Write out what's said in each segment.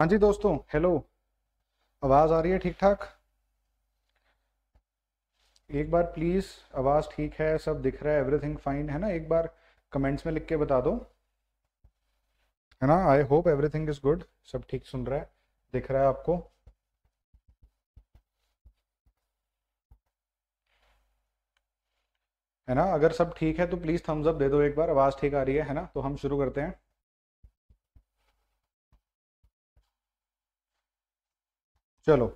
हाँ जी दोस्तों हेलो आवाज़ आ रही है ठीक ठाक एक बार प्लीज़ आवाज़ ठीक है सब दिख रहा है एवरीथिंग फाइन है ना एक बार कमेंट्स में लिख के बता दो है ना I hope everything is good सब ठीक सुन रहा है दिख रहा है आपको है ना अगर सब ठीक है तो प्लीज़ थम्स अप दे दो एक बार आवाज़ ठीक आ रही है है ना तो हम शुरू करते हैं चलो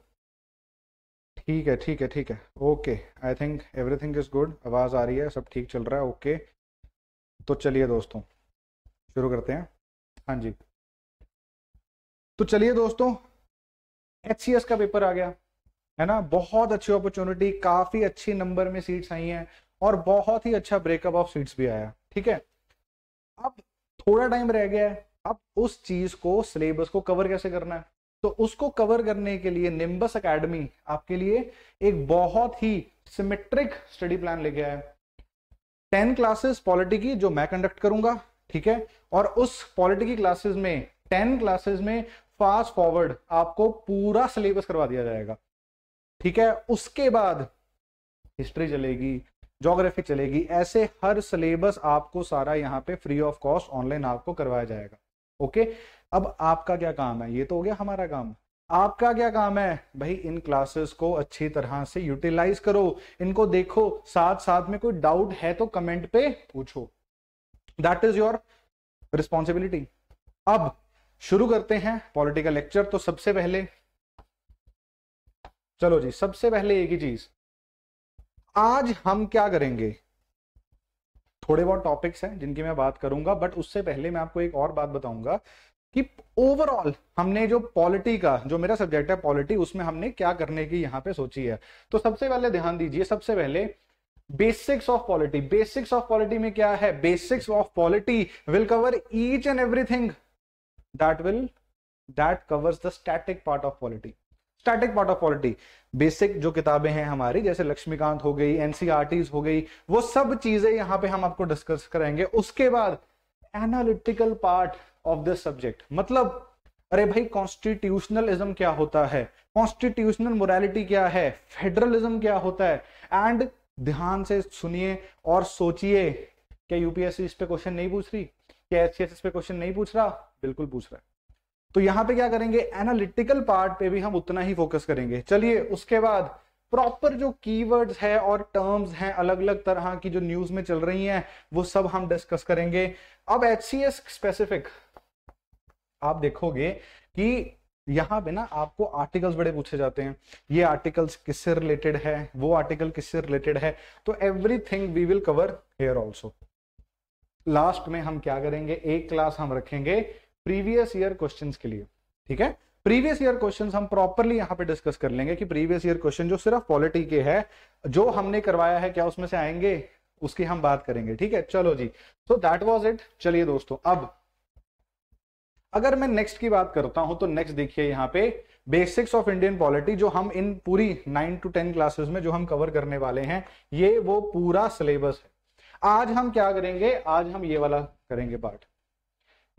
ठीक है ठीक है ठीक है okay I think everything is good आवाज़ आ रही है सब ठीक चल रहा है ओके तो चलिए दोस्तों शुरू करते हैं हाँ जी तो चलिए दोस्तों एच का पेपर आ गया है ना बहुत अच्छी अपॉर्चुनिटी काफ़ी अच्छी नंबर में सीट्स आई हैं और बहुत ही अच्छा ब्रेकअप ऑफ सीट्स भी आया ठीक है अब थोड़ा टाइम रह गया है अब उस चीज को सिलेबस को कवर कैसे करना है तो उसको कवर करने के लिए निम्बस अकेडमी आपके लिए एक बहुत ही सिमेट्रिक स्टडी प्लान लेके गया है टेन क्लासेस पॉलिटी की जो मैं कंडक्ट करूंगा ठीक है और उस पॉलिटी की क्लासेस में टेन क्लासेस में फास्ट फॉरवर्ड आपको पूरा सिलेबस करवा दिया जाएगा ठीक है उसके बाद हिस्ट्री चलेगी जोग्राफी चलेगी ऐसे हर सिलेबस आपको सारा यहाँ पे फ्री ऑफ कॉस्ट ऑनलाइन आपको करवाया जाएगा ओके अब आपका क्या काम है ये तो हो गया हमारा काम आपका क्या काम है भाई इन क्लासेस को अच्छी तरह से यूटिलाइज करो इनको देखो साथ साथ में कोई डाउट है तो कमेंट पे पूछो दैट इज योर रिस्पॉन्सिबिलिटी अब शुरू करते हैं पॉलिटिकल लेक्चर तो सबसे पहले चलो जी सबसे पहले एक ही चीज आज हम क्या करेंगे थोड़े बहुत टॉपिक्स हैं जिनकी मैं बात करूंगा बट उससे पहले मैं आपको एक और बात बताऊंगा कि ओवरऑल हमने जो पॉलिटी का जो मेरा सब्जेक्ट है पॉलिटी उसमें हमने क्या करने की यहाँ पे सोची है तो सबसे पहले ध्यान दीजिए सबसे पहले basics of polity basics of polity में क्या है basics of polity will cover each and everything that will that covers the static part of polity static part of polity basic जो किताबें हैं हमारी जैसे लक्ष्मीकांत हो गई एनसीआरटी e हो गई वो सब चीजें यहां पे हम आपको डिस्कस करेंगे उसके बाद analytical part of the subject मतलब अरे भाई कॉन्स्टिट्यूशनलिज्म क्या होता है कॉन्स्टिट्यूशनल मोरालिटी क्या है फेडरलिज्म क्या होता है एंड ध्यान से सुनिए और सोचिए क्या यूपीएससी इस पे क्वेश्चन नहीं पूछ रही क्या एस इस पे क्वेश्चन नहीं पूछ रहा बिल्कुल पूछ रहा है तो यहाँ पे क्या करेंगे एनालिटिकल पार्ट पे भी हम उतना ही फोकस करेंगे चलिए उसके बाद प्रॉपर जो कीवर्ड्स है और टर्म्स हैं अलग अलग तरह की जो न्यूज में चल रही हैं वो सब हम डिस्कस करेंगे अब एच स्पेसिफिक आप देखोगे कि यहाँ पे ना आपको आर्टिकल्स बड़े पूछे जाते हैं ये आर्टिकल्स किससे रिलेटेड है वो आर्टिकल किससे रिलेटेड है तो everything we will cover here also last में हम क्या करेंगे एक क्लास हम रखेंगे प्रीवियस ईयर क्वेश्चंस के लिए ठीक है प्रीवियस ईयर क्वेश्चंस हम प्रॉपरली यहाँ पे डिस्कस कर लेंगे कि प्रीवियस ईयर क्वेश्चन जो सिर्फ पॉलिटी के है जो हमने करवाया है क्या उसमें से आएंगे उसकी हम बात करेंगे ठीक है चलो जी सो दैट वॉज इट चलिए दोस्तों अब अगर मैं नेक्स्ट की बात करता हूं तो नेक्स्ट देखिए यहाँ पे बेसिक्स ऑफ इंडियन पॉलिटी जो हम इन पूरी नाइन टू टेन क्लासेस में जो हम कवर करने वाले हैं ये वो पूरा सिलेबस है आज हम क्या करेंगे आज हम ये वाला करेंगे part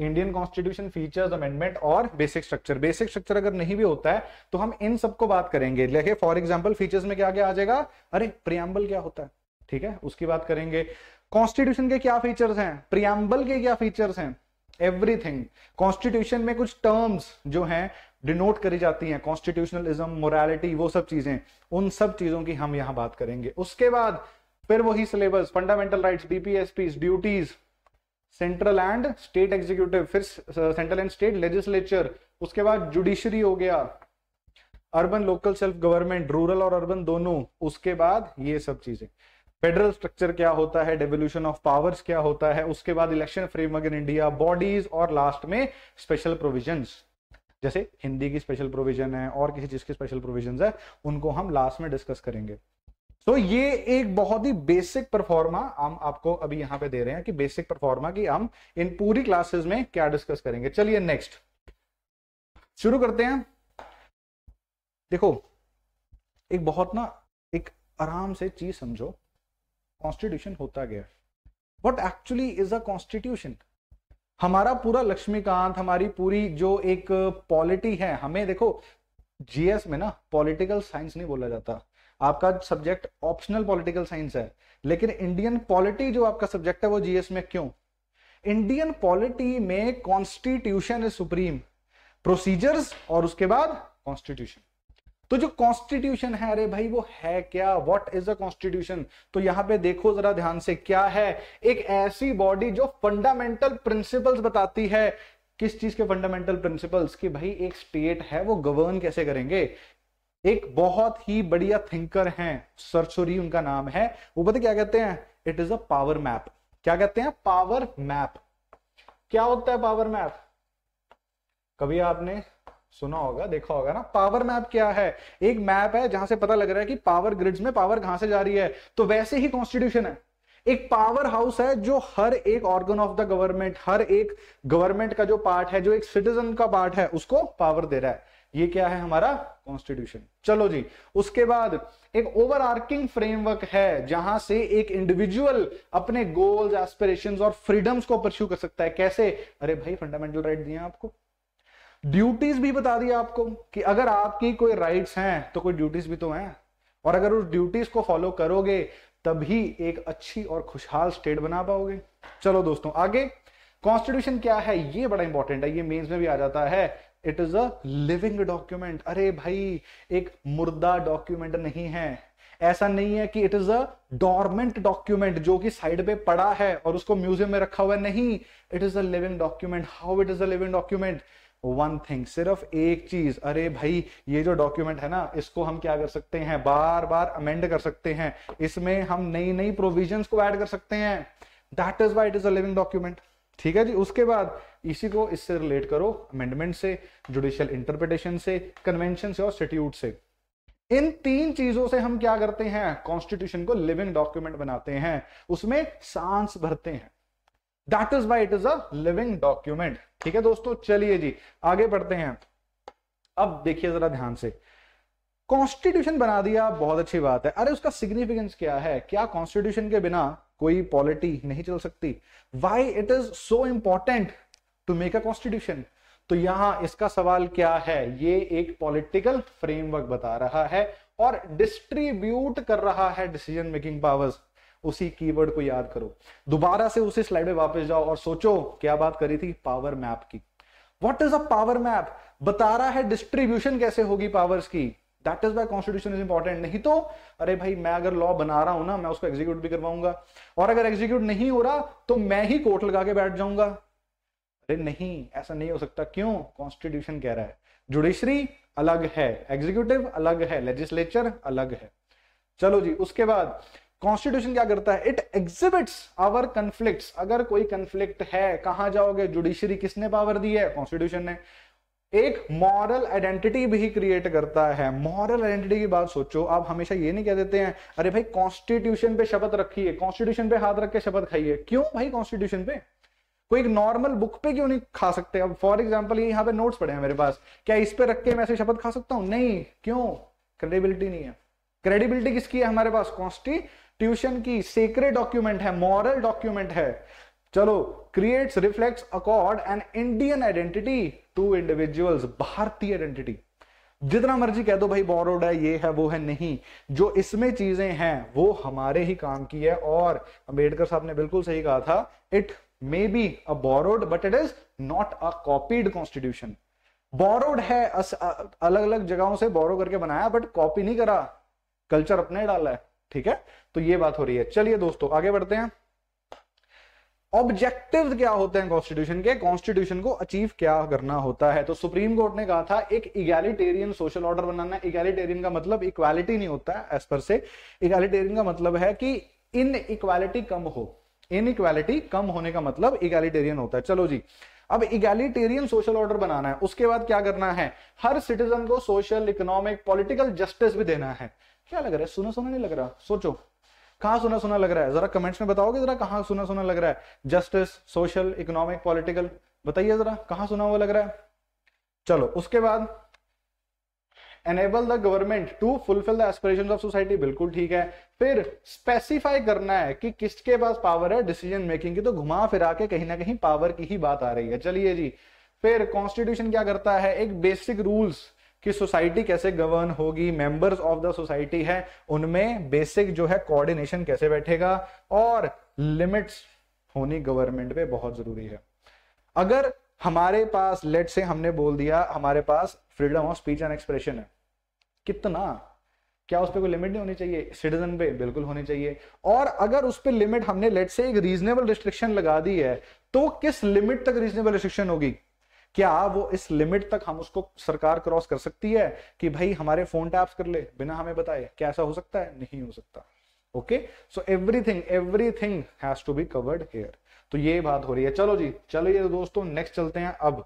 Indian constitution features amendment और बेसिक स्ट्रक्चर बेसिक स्ट्रक्चर अगर नहीं भी होता है तो हम इन सबको बात करेंगे देखिए फॉर एग्जाम्पल फीचर्स में क्या क्या आ जाएगा अरे प्रियम्बल क्या होता है ठीक है उसकी बात करेंगे कॉन्स्टिट्यूशन के क्या फीचर्स हैं प्रियम्बल के क्या फीचर्स हैं एवरीथिंग कॉन्स्टिट्यूशन में कुछ टर्म्स जो हैं डिनोट करी जाती हैं कॉन्स्टिट्यूशनलिज्म मोरालिटी वो सब चीजें उन सब चीजों की हम यहां बात करेंगे उसके बाद फिर वही syllabus fundamental rights DPSP duties central and state executive फिर सेंट्रल एंड स्टेट लेजिस्लेचर उसके बाद जुडिशरी हो गया urban local self government rural और अर्बन दोनों उसके बाद ये सब चीजें फेडरल स्ट्रक्चर क्या होता है डेवोल्यूशन ऑफ पावर्स क्या होता है उसके बाद election framework in India bodies और लास्ट में स्पेशल प्रोविजन जैसे हिंदी की स्पेशल प्रोविजन है और किसी चीज की स्पेशल प्रोविजन है उनको हम लास्ट में डिस्कस करेंगे सो ये एक बहुत ही बेसिक परफॉर्मा हम आपको अभी यहां पे दे रहे हैं कि बेसिक परफॉर्मा की हम इन पूरी क्लासेस में क्या डिस्कस करेंगे चलिए नेक्स्ट शुरू करते हैं देखो एक बहुत ना एक आराम से चीज समझो कॉन्स्टिट्यूशन होता गया what actually is a constitution हमारा पूरा लक्ष्मीकांत हमारी पूरी जो एक पॉलिटी है हमें देखो जीएस में ना पॉलिटिकल साइंस नहीं बोला जाता आपका सब्जेक्ट ऑप्शनल पॉलिटिकल साइंस है लेकिन इंडियन पॉलिटी जो आपका सब्जेक्ट है वो जीएस में क्यों इंडियन पॉलिटी में कॉन्स्टिट्यूशन इज सुप्रीम प्रोसीजर्स और उसके बाद कॉन्स्टिट्यूशन तो जो कॉन्स्टिट्यूशन है अरे भाई वो है क्या व्हाट इज अ कॉन्स्टिट्यूशन तो यहां पे देखो जरा ध्यान से क्या है एक ऐसी बॉडी जो फंडामेंटल प्रिंसिपल्स बताती है किस चीज के फंडामेंटल प्रिंसिपल्स कि भाई एक स्टेट है वो गवर्न कैसे करेंगे एक बहुत ही बढ़िया थिंकर हैं सरसोरी उनका नाम है वो पता क्या कहते हैं it is a power map क्या कहते हैं पावर मैप क्या होता है पावर मैप कभी आपने सुना होगा देखा होगा ना पावर मैप क्या है एक मैप है जहां से पता लग रहा है कि पावर ग्रिड्स में पावर कहां से जा रही है तो वैसे ही कॉन्स्टिट्यूशन है एक पावर हाउस है जो हर एक ऑर्गन ऑफ द गवर्नमेंट हर एक गवर्नमेंट का जो पार्ट है जो एक सिटीजन का पार्ट है उसको पावर दे रहा है ये क्या है हमारा कॉन्स्टिट्यूशन चलो जी उसके बाद एक ओवर आर्किंग फ्रेमवर्क है जहां से एक इंडिविजुअल अपने गोल्स एस्पिरेशंस और फ्रीडम्स को परस्यू कर सकता है कैसे अरे भाई फंडामेंटल राइट दिया आपको ड्यूटीज भी बता दी आपको कि अगर आपकी कोई राइट्स हैं तो कोई ड्यूटीज भी तो हैं और अगर उस ड्यूटीज को फॉलो करोगे तभी एक अच्छी और खुशहाल स्टेट बना पाओगे चलो दोस्तों आगे कॉन्स्टिट्यूशन क्या है ये बड़ा इंपॉर्टेंट है ये मेंस में भी आ जाता है it is a living document अरे भाई एक मुर्दा डॉक्यूमेंट नहीं है ऐसा नहीं है कि it is a dormant document जो कि साइड पे पड़ा है और उसको म्यूजियम में रखा हुआ है नहीं it is a living document how it is a living document one thing सिर्फ एक चीज अरे भाई ये जो डॉक्यूमेंट है ना इसको हम क्या कर सकते हैं बार बार अमेंड कर सकते हैं इसमें हम नई नई प्रोविजंस को ऐड कर सकते हैं that is why it is a living document ठीक है जी उसके बाद इसी को इससे रिलेट करो अमेंडमेंट से जुडिशियल इंटरप्रिटेशन से कन्वेंशन से और स्टेट्यूट से इन तीन चीजों से हम क्या करते हैं कॉन्स्टिट्यूशन को लिविंग डॉक्यूमेंट बनाते हैं उसमें सांस भरते हैं that is why it is a living document ठीक है दोस्तों चलिए जी आगे बढ़ते हैं अब देखिए जरा ध्यान से कॉन्स्टिट्यूशन बना दिया बहुत अच्छी बात है अरे उसका सिग्निफिकेंस क्या है क्या कॉन्स्टिट्यूशन के बिना कोई पॉलिटी नहीं चल सकती why it is so important to make a constitution तो यहां इसका सवाल क्या है ये एक पॉलिटिकल फ्रेमवर्क बता रहा है और डिस्ट्रीब्यूट कर रहा है डिसीजन मेकिंग पावर्स उसी कीवर्ड को याद करो दोबारा से उसी स्लाइड में वापस जाओ और सोचो क्या बात करी थी पावर मैप की what is a power map बता रहा है डिस्ट्रीब्यूशन कैसे होगी पावर्स की that is why constitution is important नहीं तो अरे भाई मैं अगर लॉ बना रहा हूं ना मैं उसको एग्जीक्यूट भी करवाऊंगा और अगर एग्जीक्यूट नहीं हो रहा तो मैं ही कोर्ट लगा के बैठ जाऊंगा अरे नहीं ऐसा नहीं हो सकता क्यों कॉन्स्टिट्यूशन कह रहा है जुडिशरी अलग है एग्जीक्यूटिव अलग है लेजिस्लेचर अलग है चलो जी उसके बाद कॉन्स्टिट्यूशन क्या करता है इट एग्जिबिट्स आवर कंफ्लिक्ट अगर कोई कंफ्लिक्ट है कहां जाओगे जुडिशरी किसने पावर दी है कॉन्स्टिट्यूशन ने एक मॉरल आइडेंटिटी भी क्रिएट करता है मॉरल आइडेंटिटी की बात सोचो आप हमेशा ये नहीं कह देते हैं अरे भाई कॉन्स्टिट्यूशन पे शपथ रखी है कॉन्स्टिट्यूशन पे हाथ रख के शपथ खाइए क्यों भाई कॉन्स्टिट्यूशन पे कोई एक नॉर्मल बुक पे क्यों नहीं खा सकते अब फॉर एग्जाम्पल ये यहाँ पे नोट्स पड़े हैं मेरे पास क्या इस पे रख के मैं ऐसे शपथ खा सकता हूँ नहीं क्यों क्रेडिबिलिटी नहीं है क्रेडिबिलिटी किसकी है हमारे पास कॉन्स्टी ट्यूशन की सेक्रेट डॉक्यूमेंट है मॉरल डॉक्यूमेंट है चलो creates reflects accord an Indian identity to individuals भारतीय आइडेंटिटी जितना मर्जी कह दो भाई बोरोड है ये है वो है नहीं जो इसमें चीजें हैं वो हमारे ही काम की है और अंबेडकर साहब ने बिल्कुल सही कहा था it may be a borrowed but it is not a copied constitution borrowed है अलग अलग जगहों से बोरो करके बनाया बट कॉपी नहीं करा कल्चर अपने डाला है ठीक है तो ये बात हो रही है चलिए दोस्तों आगे बढ़ते हैं ऑब्जेक्टिव क्या होते हैं कॉन्स्टिट्यूशन के कॉन्स्टिट्यूशन को अचीव क्या करना होता है तो सुप्रीम कोर्ट ने कहा था एक इगैलिटेरियन सोशल ऑर्डर बनाना इगैलिटेरियन का मतलब इक्वालिटी नहीं होता है एज पर से इगैलिटेरियन का मतलब है कि इन इक्वालिटी कम हो इन इक्वालिटी कम होने का मतलब इगैलिटेरियन होता है चलो जी अब इगैलिटेरियन सोशल ऑर्डर बनाना है उसके बाद क्या करना है हर सिटीजन को सोशल इकोनॉमिक पॉलिटिकल जस्टिस भी देना है क्या लग रहा है सुना सुना नहीं लग रहा सोचो कहा सुना सुना लग रहा है जरा कमेंट्स में बताओगे जरा कहा सुना सुना लग रहा है जस्टिस सोशल इकोनॉमिक पॉलिटिकल बताइए जरा कहा सुना हुआ लग रहा है चलो उसके बाद enable the government to fulfil the aspiration of society बिल्कुल ठीक है फिर स्पेसिफाई करना है कि किसके पास पावर है डिसीजन मेकिंग की तो घुमा फिरा के कहीं ना कहीं पावर की ही बात आ रही है चलिए जी फिर कॉन्स्टिट्यूशन क्या करता है एक बेसिक रूल्स कि सोसाइटी कैसे गवर्न होगी मेंबर्स ऑफ द सोसाइटी है उनमें बेसिक जो है कोऑर्डिनेशन कैसे बैठेगा और लिमिट्स होनी गवर्नमेंट पे बहुत जरूरी है अगर हमारे पास लेट से हमने बोल दिया हमारे पास freedom of speech and expression है कितना क्या उस पर कोई लिमिट नहीं होनी चाहिए सिटीजन पे बिल्कुल होनी चाहिए और अगर उस पर लिमिट हमने लेट से एक रीजनेबल रिस्ट्रिक्शन लगा दी है तो किस लिमिट तक रीजनेबल रिस्ट्रिक्शन होगी क्या वो इस लिमिट तक हम उसको सरकार क्रॉस कर सकती है कि भाई हमारे फोन टैप्स कर ले बिना हमें बताए क्या ऐसा हो सकता है नहीं हो सकता okay so everything everything has to be covered here तो ये बात हो रही है चलो जी चलो तो ये दोस्तों नेक्स्ट चलते हैं अब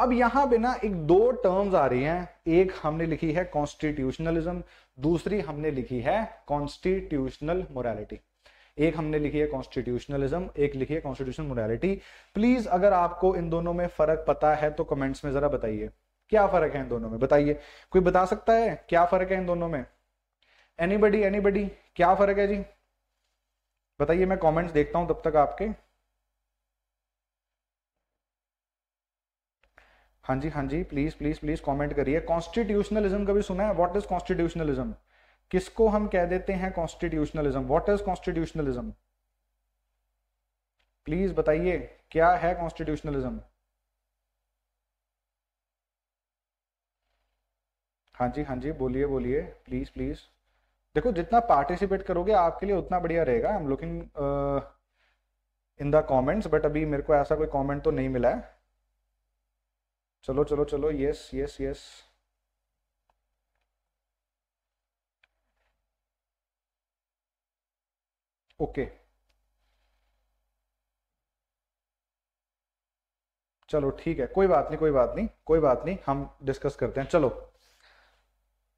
अब यहां पे ना एक दो टर्म्स आ रही हैं एक हमने लिखी है कॉन्स्टिट्यूशनलिज्म दूसरी हमने लिखी है कॉन्स्टिट्यूशनल मोरालिटी एक हमने लिखी है कॉन्स्टिट्यूशनलिज्म एक लिखी है कॉन्स्टिट्यूशन मोरालिटी प्लीज अगर आपको इन दोनों में फर्क पता है तो कमेंट्स में जरा बताइए क्या फर्क है इन दोनों में बताइए कोई बता सकता है क्या फर्क है इन दोनों में एनीबडी एनीबडी क्या फर्क है जी बताइए मैं कमेंट्स देखता हूं तब तक आपके हाँ जी हाँ जी प्लीज प्लीज प्लीज कमेंट करिए कॉन्स्टिट्यूशनलिज्म कभी सुना है व्हाट इज कॉन्स्टिट्यूशनलिज्म किसको हम कह देते हैं constitutionalism what is constitutionalism please बताइए क्या है कॉन्स्टिट्यूशनलिज्म हाँ जी हाँ जी बोलिए बोलिए प्लीज प्लीज देखो जितना पार्टिसिपेट करोगे आपके लिए उतना बढ़िया रहेगा I am looking in the comments but अभी मेरे को ऐसा कोई कमेंट तो नहीं मिला है चलो चलो चलो यस यस यस ओके चलो ठीक है कोई बात नहीं कोई बात नहीं कोई बात नहीं हम डिस्कस करते हैं चलो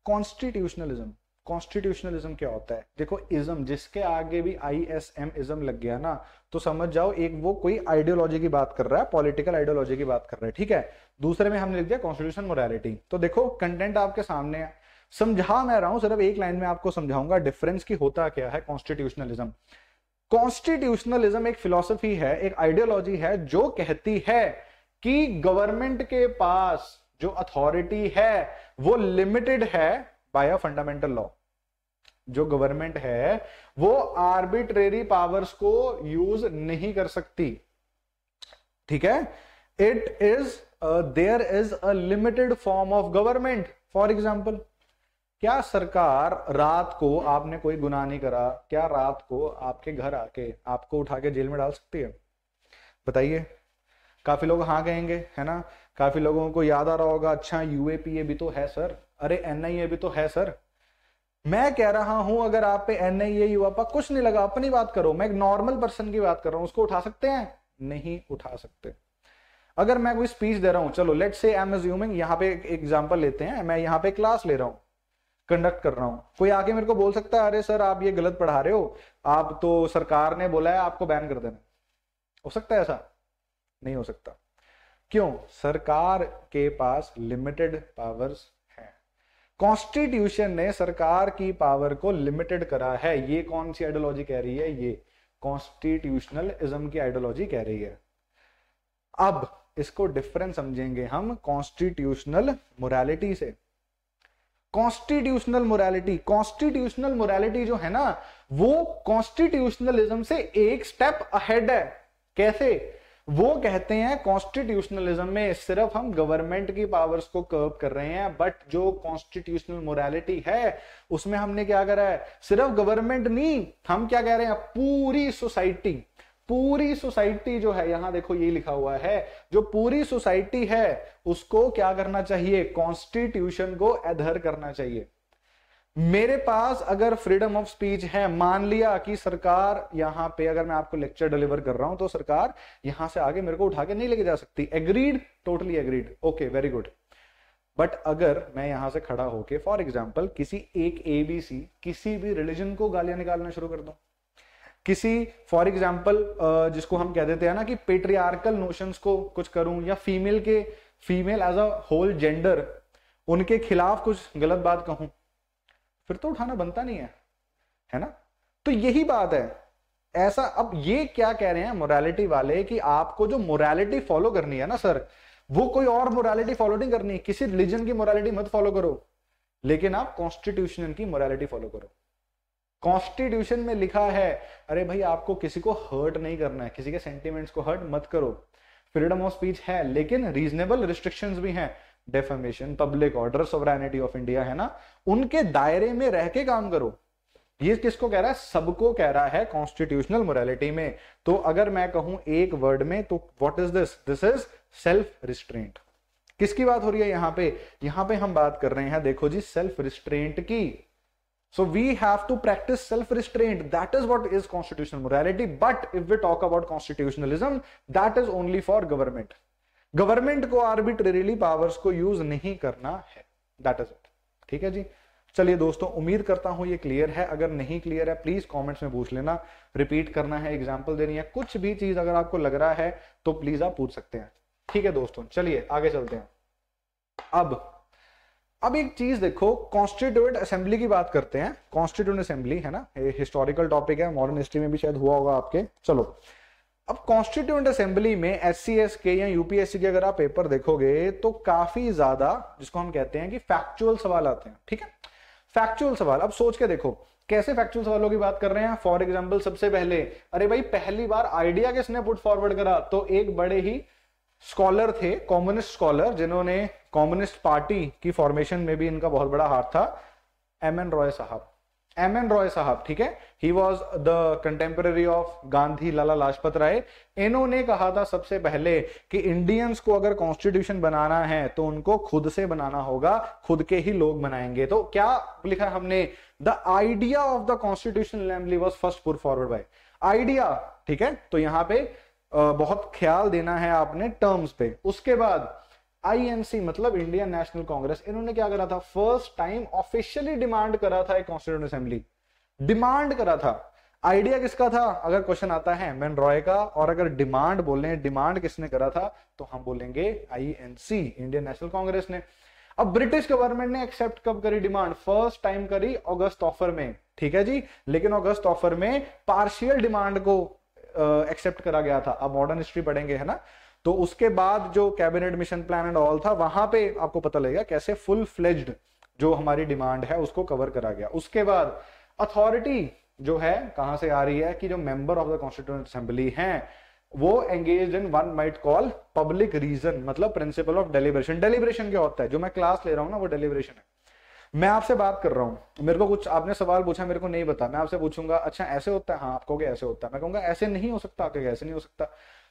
कॉन्स्टिट्यूशनलिज्म कॉन्स्टिट्यूशनलिज्म क्या होता है देखो इज्म जिसके आगे भी आई एस एम इज्म लग गया ना तो समझ जाओ एक वो कोई आइडियोलॉजी की बात कर रहा है पॉलिटिकल आइडियोलॉजी की बात कर रहा है ठीक है दूसरे में हमने लिख दिया कॉन्स्टिट्यूशन मोरालिटी तो देखो कंटेंट आपके सामने है समझा मैं रहा हूं सिर्फ एक लाइन में आपको समझाऊंगा डिफरेंस की होता क्या है कॉन्स्टिट्यूशनलिज्म कॉन्स्टिट्यूशनलिज्म एक फिलोसफी है एक आइडियोलॉजी है जो कहती है कि गवर्नमेंट के पास जो अथॉरिटी है वो लिमिटेड है बाय अ फंडामेंटल लॉ जो गवर्नमेंट है वो आर्बिट्रेरी पावर्स को यूज नहीं कर सकती ठीक है it is there is a limited form of government for example क्या सरकार रात को आपने कोई गुनाह नहीं करा क्या रात को आपके घर आके आपको उठा के जेल में डाल सकती है बताइए काफी लोग हाँ कहेंगे है ना काफी लोगों को याद आ रहा होगा अच्छा यूएपीए भी तो है सर अरे एन भी तो है सर मैं कह रहा हूं अगर आप पे एन एनआईए यूआपा कुछ नहीं लगा अपनी बात करो मैं एक नॉर्मल पर्सन की बात कर रहा हूं उसको उठा सकते हैं नहीं उठा सकते अगर मैं कोई स्पीच दे रहा हूं चलो लेट से आई एम एज्यूमिंग यहाँ पे एक एग्जाम्पल लेते हैं मैं यहाँ पे क्लास ले रहा हूँ कंडक्ट कर रहा हूँ कोई आके मेरे को बोल सकता है अरे सर आप ये गलत पढ़ा रहे हो आप तो सरकार ने बोला है आपको बैन कर देना हो सकता है ऐसा नहीं हो सकता क्यों सरकार के पास लिमिटेड पावर्स हैं कॉन्स्टिट्यूशन ने सरकार की पावर को लिमिटेड करा है ये कौन सी आइडियोलॉजी कह रही है ये कॉन्स्टिट्यूशनलिज्म की आइडियोलॉजी कह रही है अब इसको डिफरेंस समझेंगे हम कॉन्स्टिट्यूशनल मोरालिटी से कॉन्स्टिट्यूशनल मोरालिटी कॉन्स्टिट्यूशनल मोरालिटी जो है ना वो कॉन्स्टिट्यूशनलिज्म से एक स्टेप अहेड है कैसे वो कहते हैं कॉन्स्टिट्यूशनलिज्म में सिर्फ हम गवर्नमेंट की पावर्स को कर्व कर रहे हैं बट जो कॉन्स्टिट्यूशनल मोरालिटी है उसमें हमने क्या करा है सिर्फ गवर्नमेंट नहीं हम क्या कह रहे हैं पूरी सोसाइटी पूरी सोसाइटी जो है यहां देखो ये लिखा हुआ है जो पूरी सोसाइटी है उसको क्या करना चाहिए कॉन्स्टिट्यूशन को एधर करना चाहिए मेरे पास अगर फ्रीडम ऑफ स्पीच है मान लिया कि सरकार यहां पे अगर मैं आपको लेक्चर डिलीवर कर रहा हूं तो सरकार यहां से आगे मेरे को उठा के नहीं लेके जा सकती agreed totally agreed okay very good but अगर मैं यहां से खड़ा होके फॉर एग्जाम्पल किसी एक एबीसी किसी भी रिलीजन को गालियां निकालना शुरू कर दूं किसी फॉर एग्जाम्पल जिसको हम कह देते हैं ना कि पेट्रियार्कल नोशन को कुछ करूं या फीमेल के female as a whole gender उनके खिलाफ कुछ गलत बात कहूं फिर तो उठाना बनता नहीं है है ना तो यही बात है ऐसा अब ये क्या कह रहे हैं मोरालिटी वाले कि आपको जो मोरालिटी फॉलो करनी है ना सर वो कोई और मोरालिटी फॉलो नहीं करनी किसी रिलीजन की मोरालिटी मत फॉलो करो लेकिन आप कॉन्स्टिट्यूशन की मोरालिटी फॉलो करो कॉन्स्टिट्यूशन में लिखा है अरे भाई आपको किसी को हर्ट नहीं करना है किसी के सेंटिमेंट्स को हर्ट मत करो फ्रीडम ऑफ स्पीच है लेकिन रीजनेबल रिस्ट्रिक्शन भी हैं defamation public order sovereignty of India है ना उनके दायरे में रह के काम करो ये किसको कह रहा है सबको कह रहा है कॉन्स्टिट्यूशनल मोरालिटी में तो अगर मैं कहूं एक वर्ड में तो what is this this is self restraint किसकी बात हो रही है यहां पे यहां पे हम बात कर रहे हैं देखो जी सेल्फ रिस्ट्रेंट की So we have to practice self-restraint. That is what is constitutional morality. But if we talk about constitutionalism, that is only for government. Government को आर्बिट्रेरीली पावर्स को यूज नहीं करना है दैट इज इट ठीक है जी चलिए दोस्तों उम्मीद करता हूं ये क्लियर है अगर नहीं क्लियर है प्लीज कमेंट्स में पूछ लेना रिपीट करना है एग्जाम्पल देनी है कुछ भी चीज अगर आपको लग रहा है तो प्लीज आप पूछ सकते हैं ठीक है दोस्तों चलिए आगे चलते हैं अब अब एक चीज देखो कॉन्स्टिट्यूएंट असेंबली की बात करते हैं कॉन्स्टिट्यूएंट असेंबली है ना ये हिस्टोरिकल टॉपिक है मॉडर्न हिस्ट्री में भी शायद हुआ होगा आपके चलो अब कॉन्स्टिट्यूएंट असेंबली में एस के या यूपीएससी के अगर आप पेपर देखोगे तो काफी ज्यादा जिसको हम कहते हैं कि फैक्चुअल सवाल आते हैं ठीक है फैक्चुअल सवाल अब सोच के देखो कैसे फैक्चुअल सवालों की बात कर रहे हैं फॉर एग्जाम्पल सबसे पहले अरे भाई पहली बार आइडिया किसने पुट फॉरवर्ड करा तो एक बड़े ही स्कॉलर थे कॉम्युनिस्ट स्कॉलर जिन्होंने कॉम्युनिस्ट पार्टी की फॉर्मेशन में भी इनका बहुत बड़ा हाथ था एम एन रॉय साहब एम एन रॉय साहब ठीक है he was the contemporary of Gandhi Lala Lajpat Rai इन्होंने कहा था सबसे पहले कि इंडियंस को अगर कॉन्स्टिट्यूशन बनाना है तो उनको खुद से बनाना होगा खुद के ही लोग बनाएंगे तो क्या लिखा हमने the idea of the constitution assembly was first put forward by idea ठीक है तो यहां पे बहुत ख्याल देना है आपने टर्म्स पे उसके बाद आईएनसी मतलब इंडियन नेशनल कांग्रेस इन्होंने क्या करा था फर्स्ट टाइम ऑफिशियली डिमांड करा था एक असेंबली डिमांड करा था आइडिया किसका था अगर क्वेश्चन आता है मैन रॉय का और अगर डिमांड बोले डिमांड किसने करा था तो हम बोलेंगे आईएनसी इंडियन नेशनल कांग्रेस ने अब ब्रिटिश गवर्नमेंट ने एक्सेप्ट कब करी डिमांड फर्स्ट टाइम करी अगस्त ऑफर में ठीक है जी लेकिन अगस्त ऑफर में पार्शियल डिमांड को एक्सेप्ट करा गया था अब मॉडर्न हिस्ट्री पढ़ेंगे है ना तो उसके बाद जो cabinet mission plan and all था वहां पे आपको पता लगेगा कैसे फुल फ्लेज्ड जो हमारी डिमांड है उसको कवर करा गया उसके बाद अथॉरिटी जो है कहां से आ रही है कि जो member of the constituent assembly हैं वो engage in one might call public reason मतलब प्रिंसिपल ऑफ डेलीबरेशन डेलीबरेशन क्या होता है जो मैं क्लास ले रहा हूं ना वो डेलीबरेशन है मैं आपसे बात कर रहा हूँ मेरे को कुछ आपने सवाल पूछा मेरे को नहीं पता मैं आपसे पूछूंगा अच्छा ऐसे होता है हाँ आपको ऐसे होता है मैं कहूंगा ऐसे नहीं हो सकता आपके ऐसे नहीं हो सकता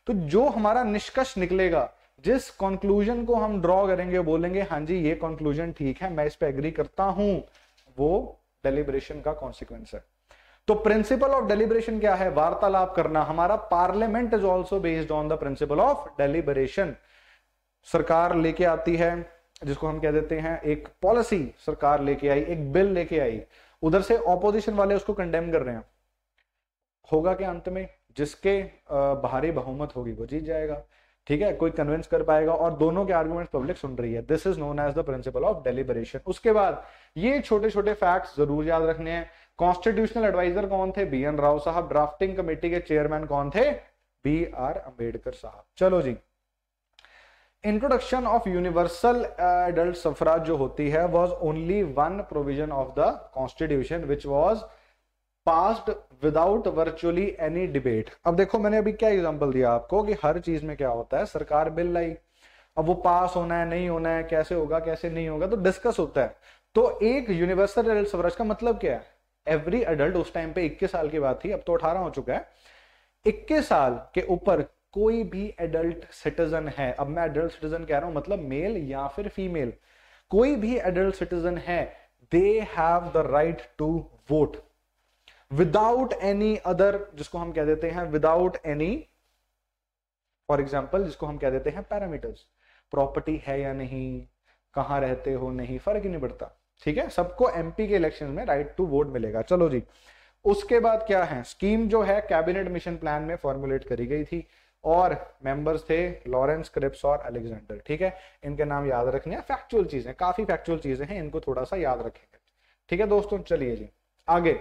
तो जो हमारा निष्कर्ष निकलेगा जिस कंक्लूजन को हम ड्रॉ करेंगे बोलेंगे हाँ जी ये कंक्लूजन ठीक है मैं इस पर एग्री करता हूं वो डेलिब्रेशन का कॉन्सिक्वेंस है तो प्रिंसिपल ऑफ डेलिब्रेशन क्या है वार्तालाप करना हमारा parliament is also based on the principle of deliberation सरकार लेके आती है जिसको हम कह देते हैं एक पॉलिसी सरकार लेके आई एक बिल लेके आई उधर से ऑपोजिशन वाले उसको कंडेम कर रहे हैं होगा क्या अंत में जिसके बाहरी बहुमत होगी वो जीत जाएगा ठीक है कोई कन्विंस कर पाएगा और दोनों के आर्गुमेंट्स पब्लिक सुन रही है this is known as the principle of deliberation उसके बाद ये छोटे छोटे फैक्ट्स जरूर याद रखने हैं कॉन्स्टिट्यूशनल एडवाइजर कौन थे बी एन राव साहब ड्राफ्टिंग कमेटी के चेयरमैन कौन थे बी आर अंबेडकर साहब चलो जी introduction of universal adult suffrage जो होती है was only one provision of the constitution which was passed without virtually any debate अब देखो मैंने अभी क्या एग्जाम्पल दिया आपको कि हर चीज में क्या होता है सरकार बिल लाई अब वो पास होना है नहीं होना है कैसे होगा कैसे नहीं होगा तो डिस्कस होता है तो एक यूनिवर्सल एडल्ट सफराज का मतलब क्या है एवरी एडल्ट उस टाइम पे 21 साल की बात थी अब तो 18 हो चुका है 21 साल के ऊपर कोई भी एडल्ट सिटीजन है अब मैं एडल्ट सिटीजन कह रहा हूं मतलब मेल या फिर फीमेल कोई भी एडल्ट सिटीजन है they have the right to vote without any other जिसको हम कह देते हैं विदाउट एनी फॉर एग्जाम्पल जिसको हम कह देते हैं पैरामीटर्स प्रॉपर्टी है या नहीं कहां रहते हो नहीं फर्क ही नहीं पड़ता ठीक है सबको एमपी के इलेक्शन में राइट टू वोट मिलेगा चलो जी उसके बाद क्या है स्कीम जो है कैबिनेट मिशन प्लान में फॉर्मुलेट करी गई थी और मेंबर्स थे लॉरेंस क्रिप्स और अलेक्जेंडर ठीक है इनके नाम याद रखने हैं फैक्चुअल चीजें काफी फैक्चुअल चीजें हैं इनको थोड़ा सा याद रखेंगे ठीक है दोस्तों चलिए जी आगे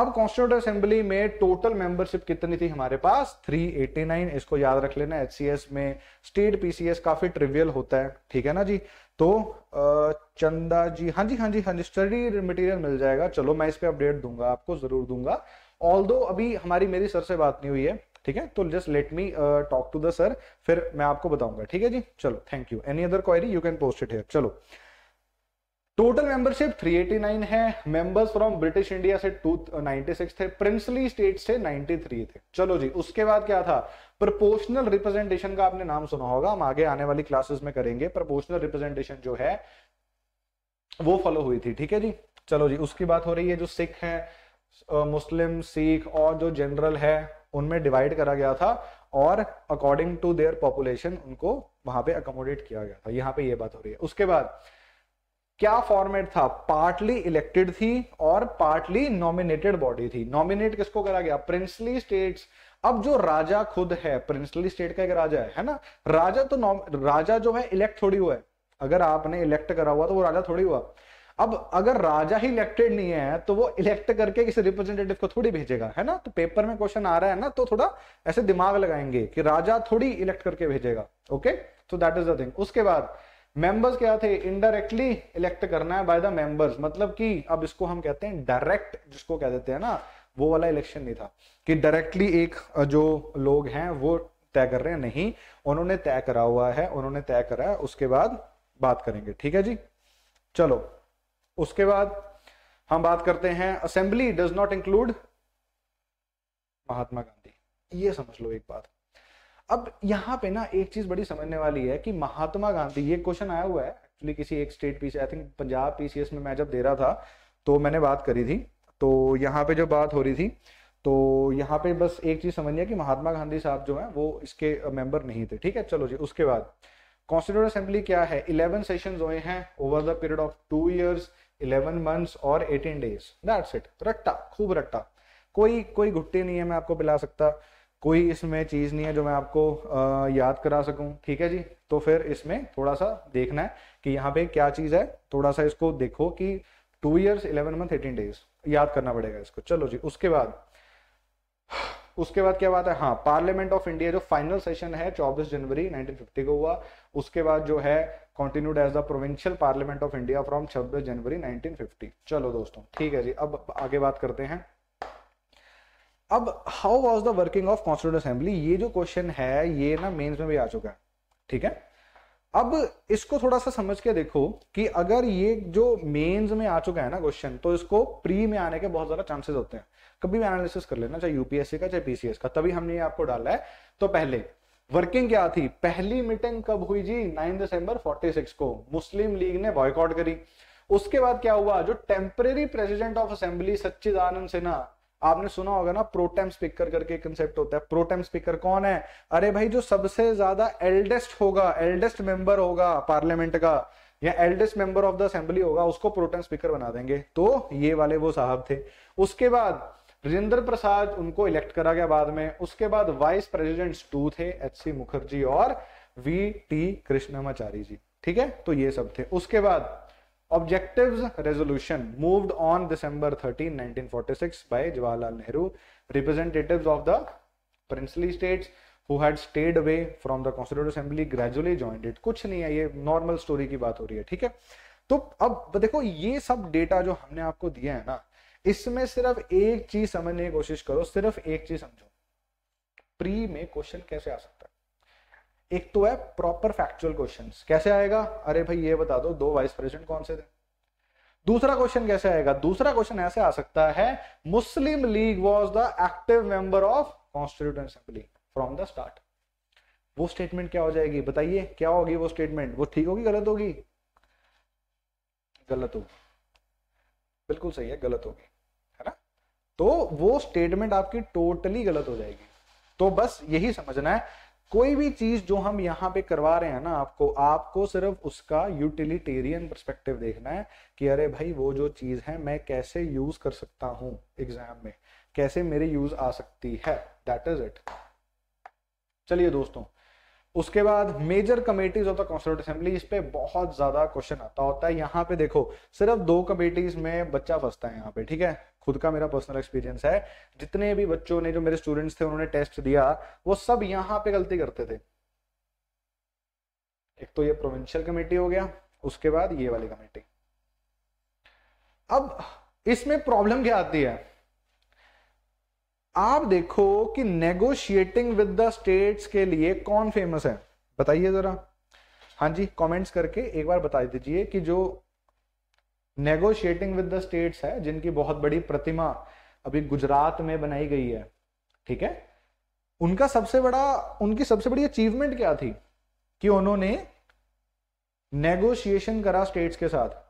अब कॉन्स्टिट्यूट असेंबली में टोटल मेंबरशिप कितनी थी हमारे पास 389 इसको याद रख लेना एच में स्टेट पीसीएस काफी ट्रिवियल होता है ठीक है ना जी तो चंदा जी हाँ जी हाँ जी हाँ जी स्टडी मटेरियल मिल जाएगा चलो मैं इस पर अपडेट दूंगा आपको जरूर दूंगा ऑल अभी हमारी मेरी सर से बात नहीं हुई है ठीक है तो just let me talk to the sir फिर मैं आपको बताऊंगा ठीक है जी चलो thank you any other query you can post it here चलो टोटल मेंबरशिप 389 है मेंबर्स फ्रॉम ब्रिटिश इंडिया से 296 uh, थे प्रिंसली स्टेट से 93 थे चलो जी उसके बाद क्या था प्रोपोर्शनल रिप्रेजेंटेशन का आपने नाम सुना होगा हम आगे आने वाली क्लासेस में करेंगे प्रोपोर्शनल रिप्रेजेंटेशन जो है वो फॉलो हुई थी ठीक है जी चलो जी उसकी बात हो रही है जो सिख है uh, मुस्लिम सिख और जो जनरल है उनमें डिवाइड करा गया था और अकॉर्डिंग टू देयर पॉपुलेशन उनको वहां पे अकोमोडेट किया गया था यहाँ पे ये बात हो रही है उसके बाद क्या फॉर्मेट था पार्टली इलेक्टेड थी और पार्टली नॉमिनेटेड बॉडी थी नॉमिनेट किसको करा गया प्रिंसली स्टेट्स अब जो राजा खुद है प्रिंसली स्टेट का एक राजा है है ना राजा तो राजा जो है इलेक्ट थोड़ी हुआ है अगर आपने इलेक्ट करा हुआ तो वो राजा थोड़ी हुआ अब अगर राजा ही इलेक्टेड नहीं है तो वो इलेक्ट करके किसी रिप्रेजेंटेटिव को थोड़ी भेजेगा है ना तो पेपर में क्वेश्चन आ रहा है ना तो थोड़ा ऐसे दिमाग लगाएंगे कि राजा थोड़ी इलेक्ट करके भेजेगा ओके तो दैट इज द थिंग उसके बाद मेंबर्स क्या थे इनडायरेक्टली इलेक्ट करना है बाय द मेंबर्स मतलब कि अब इसको हम कहते हैं डायरेक्ट जिसको कह देते हैं ना वो वाला इलेक्शन नहीं था कि डायरेक्टली एक जो लोग हैं वो तय कर रहे हैं नहीं उन्होंने तय करा हुआ है उन्होंने तय करा है उसके बाद बात करेंगे ठीक है जी चलो उसके बाद हम बात करते हैं assembly does not include Mahatma Gandhi ये समझ लो एक बात अब यहां पे ना एक चीज बड़ी समझने वाली है कि महात्मा गांधी ये क्वेश्चन आया हुआ है एक्चुअली किसी एक state PC I think Punjab PCS में मैं जब दे रहा था तो मैंने बात करी थी तो यहाँ पे जो बात हो रही थी तो यहाँ पे बस एक चीज समझनी है कि महात्मा गांधी साहब जो है वो इसके मेंबर नहीं थे ठीक है चलो जी उसके बाद कॉन्स्टिट्यूट असेंबली क्या है इलेवन सेशन हुए हैं over the period of two years eleven months और एटीन डेज दैट्स इट रट्टा खूब रट्टा कोई कोई घुट्टे नहीं है मैं आपको पिला सकता कोई इसमें चीज़ नहीं है जो मैं आपको आ, याद करा सकूं ठीक है जी तो फिर इसमें थोड़ा सा देखना है कि यहाँ पे क्या चीज़ है थोड़ा सा इसको देखो कि two years eleven month eighteen days याद करना पड़ेगा इसको चलो जी उसके बाद उसके बाद क्या बात है हाँ पार्लियामेंट ऑफ इंडिया जो फाइनल सेशन है 24 जनवरी 1950 को हुआ उसके बाद जो है continued as the provincial parliament of India from छब्बीस जनवरी 1950 चलो दोस्तों ठीक है जी अब आगे बात करते हैं अब how was the working of constituent assembly ये जो क्वेश्चन है ये ना मेन्स में भी आ चुका है ठीक है अब इसको थोड़ा सा समझ के देखो कि अगर ये जो मेंस में आ चुका है ना क्वेश्चन तो इसको प्री में आने के बहुत ज्यादा चांसेस होते हैं कभी भी एनालिसिस कर लेना चाहे यूपीएससी का चाहे पीसीएस का तभी हमने ये आपको डाला है तो पहले वर्किंग क्या थी पहली मीटिंग कब हुई जी 9 दिसंबर 46 को मुस्लिम लीग ने बॉयकॉट करी उसके बाद क्या हुआ जो temporary president of assembly Sachchidanand Sinha आपने सुना होगा ना प्रोटेम स्पीकर करके कंसेप्ट होता है प्रोटेम स्पीकर कौन है अरे भाई जो सबसे ज्यादा एल्डेस्ट होगा एल्डेस्ट मेंबर होगा पार्लियामेंट का या eldest member of the assembly होगा उसको प्रोटेम स्पीकर बना देंगे तो ये वाले वो साहब थे उसके बाद राजेंद्र प्रसाद उनको इलेक्ट करा गया बाद में उसके बाद वाइस प्रेसिडेंट्स टू थे एच सी मुखर्जी और वी टी कृष्णमाचारी जी ठीक है तो ये सब थे उसके बाद objective resolution moved on December thirteen nineteen by Jawaharlal Nehru representative of the princely states who had stayed away from the constituent assembly gradually joined it कुछ नहीं है ये नॉर्मल स्टोरी की बात हो रही है ठीक है तो अब देखो ये सब डेटा जो हमने आपको दिया है ना इसमें सिर्फ एक चीज समझने की कोशिश करो सिर्फ एक चीज समझो प्री में क्वेश्चन कैसे आ सकता है एक तो है प्रॉपर फैक्चुअल क्वेश्चन कैसे आएगा अरे भाई ये बता दो दो वाइस प्रेसिडेंट कौन से थे दूसरा क्वेश्चन कैसे आएगा दूसरा क्वेश्चन ऐसे आ सकता है Muslim League was the active member of constituent assembly from the start वो स्टेटमेंट क्या हो जाएगी बताइए क्या होगी वो स्टेटमेंट वो ठीक होगी गलत होगी गलत होगी बिल्कुल सही है गलत होगी तो वो स्टेटमेंट आपकी टोटली गलत हो जाएगी तो बस यही समझना है कोई भी चीज जो हम यहाँ पे करवा रहे हैं ना आपको आपको सिर्फ उसका यूटिलिटेरियन परस्पेक्टिव देखना है कि अरे भाई वो जो चीज है मैं कैसे यूज कर सकता हूँ एग्जाम में कैसे मेरे यूज आ सकती है दैट इज इट चलिए दोस्तों उसके बाद major committees of the constituent assembly इस पर बहुत ज्यादा क्वेश्चन आता होता है यहाँ पे देखो सिर्फ दो कमेटीज में बच्चा फंसता है यहाँ पे ठीक है खुद का मेरा पर्सनल एक्सपीरियंस है जितने भी बच्चों ने जो मेरे स्टूडेंट्स थे उन्होंने टेस्ट दिया वो सब यहाँ पे गलती करते थे एक तो ये प्रोविंशियल कमेटी हो गया उसके बाद ये वाली कमेटी अब इसमें प्रॉब्लम क्या आती है आप देखो कि नेगोशिएटिंग विद द स्टेट्स के लिए कौन फेमस है बताइए जरा हाँ जी कमेंट्स करके एक बार बता दीजिए कि जो नेगोशिएटिंग विद द स्टेट्स है जिनकी बहुत बड़ी प्रतिमा अभी गुजरात में बनाई गई है ठीक है उनका सबसे बड़ा उनकी सबसे बड़ी अचीवमेंट क्या थी कि उन्होंने नेगोशिएशन करा स्टेट्स के साथ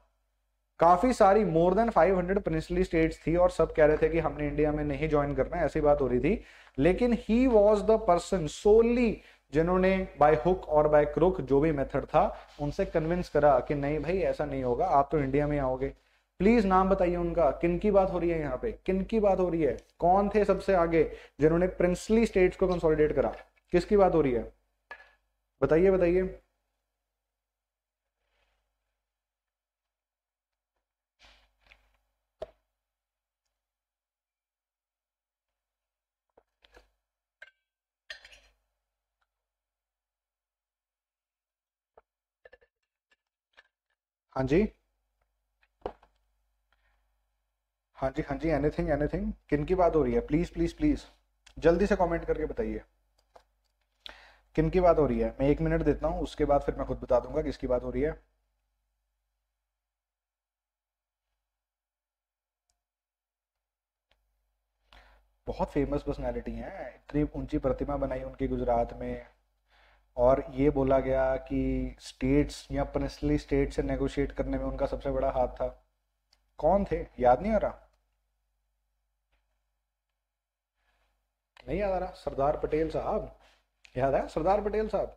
काफी सारी मोर देन 500 प्रिंसली स्टेट्स थी और सब कह रहे थे कि हमने इंडिया में नहीं ज्वाइन करना ऐसी बात हो रही थी लेकिन he was the person solely जिन्होंने बाय हुक और बाय क्रुक जो भी मेथड था उनसे कन्विंस करा कि नहीं भाई ऐसा नहीं होगा आप तो इंडिया में आओगे प्लीज नाम बताइए उनका किन की बात हो रही है यहाँ पे किन की बात हो रही है कौन थे सबसे आगे जिन्होंने प्रिंसली स्टेट्स को कंसोलिडेट करा किसकी बात हो रही है बताइए बताइए हाँ जी हाँ जी हाँ जी एनीथिंग एनीथिंग किन की बात हो रही है प्लीज प्लीज प्लीज जल्दी से कमेंट करके बताइए किन की बात हो रही है मैं एक मिनट देता हूँ उसके बाद फिर मैं खुद बता दूंगा किसकी बात हो रही है बहुत फेमस पर्सनैलिटी हैं इतनी ऊंची प्रतिमा बनाई उनकी गुजरात में और ये बोला गया कि स्टेट्स या प्रिंसली स्टेट से नेगोशिएट करने में उनका सबसे बड़ा हाथ था कौन थे याद नहीं आ रहा नहीं याद आ रहा सरदार पटेल साहब याद आया सरदार पटेल साहब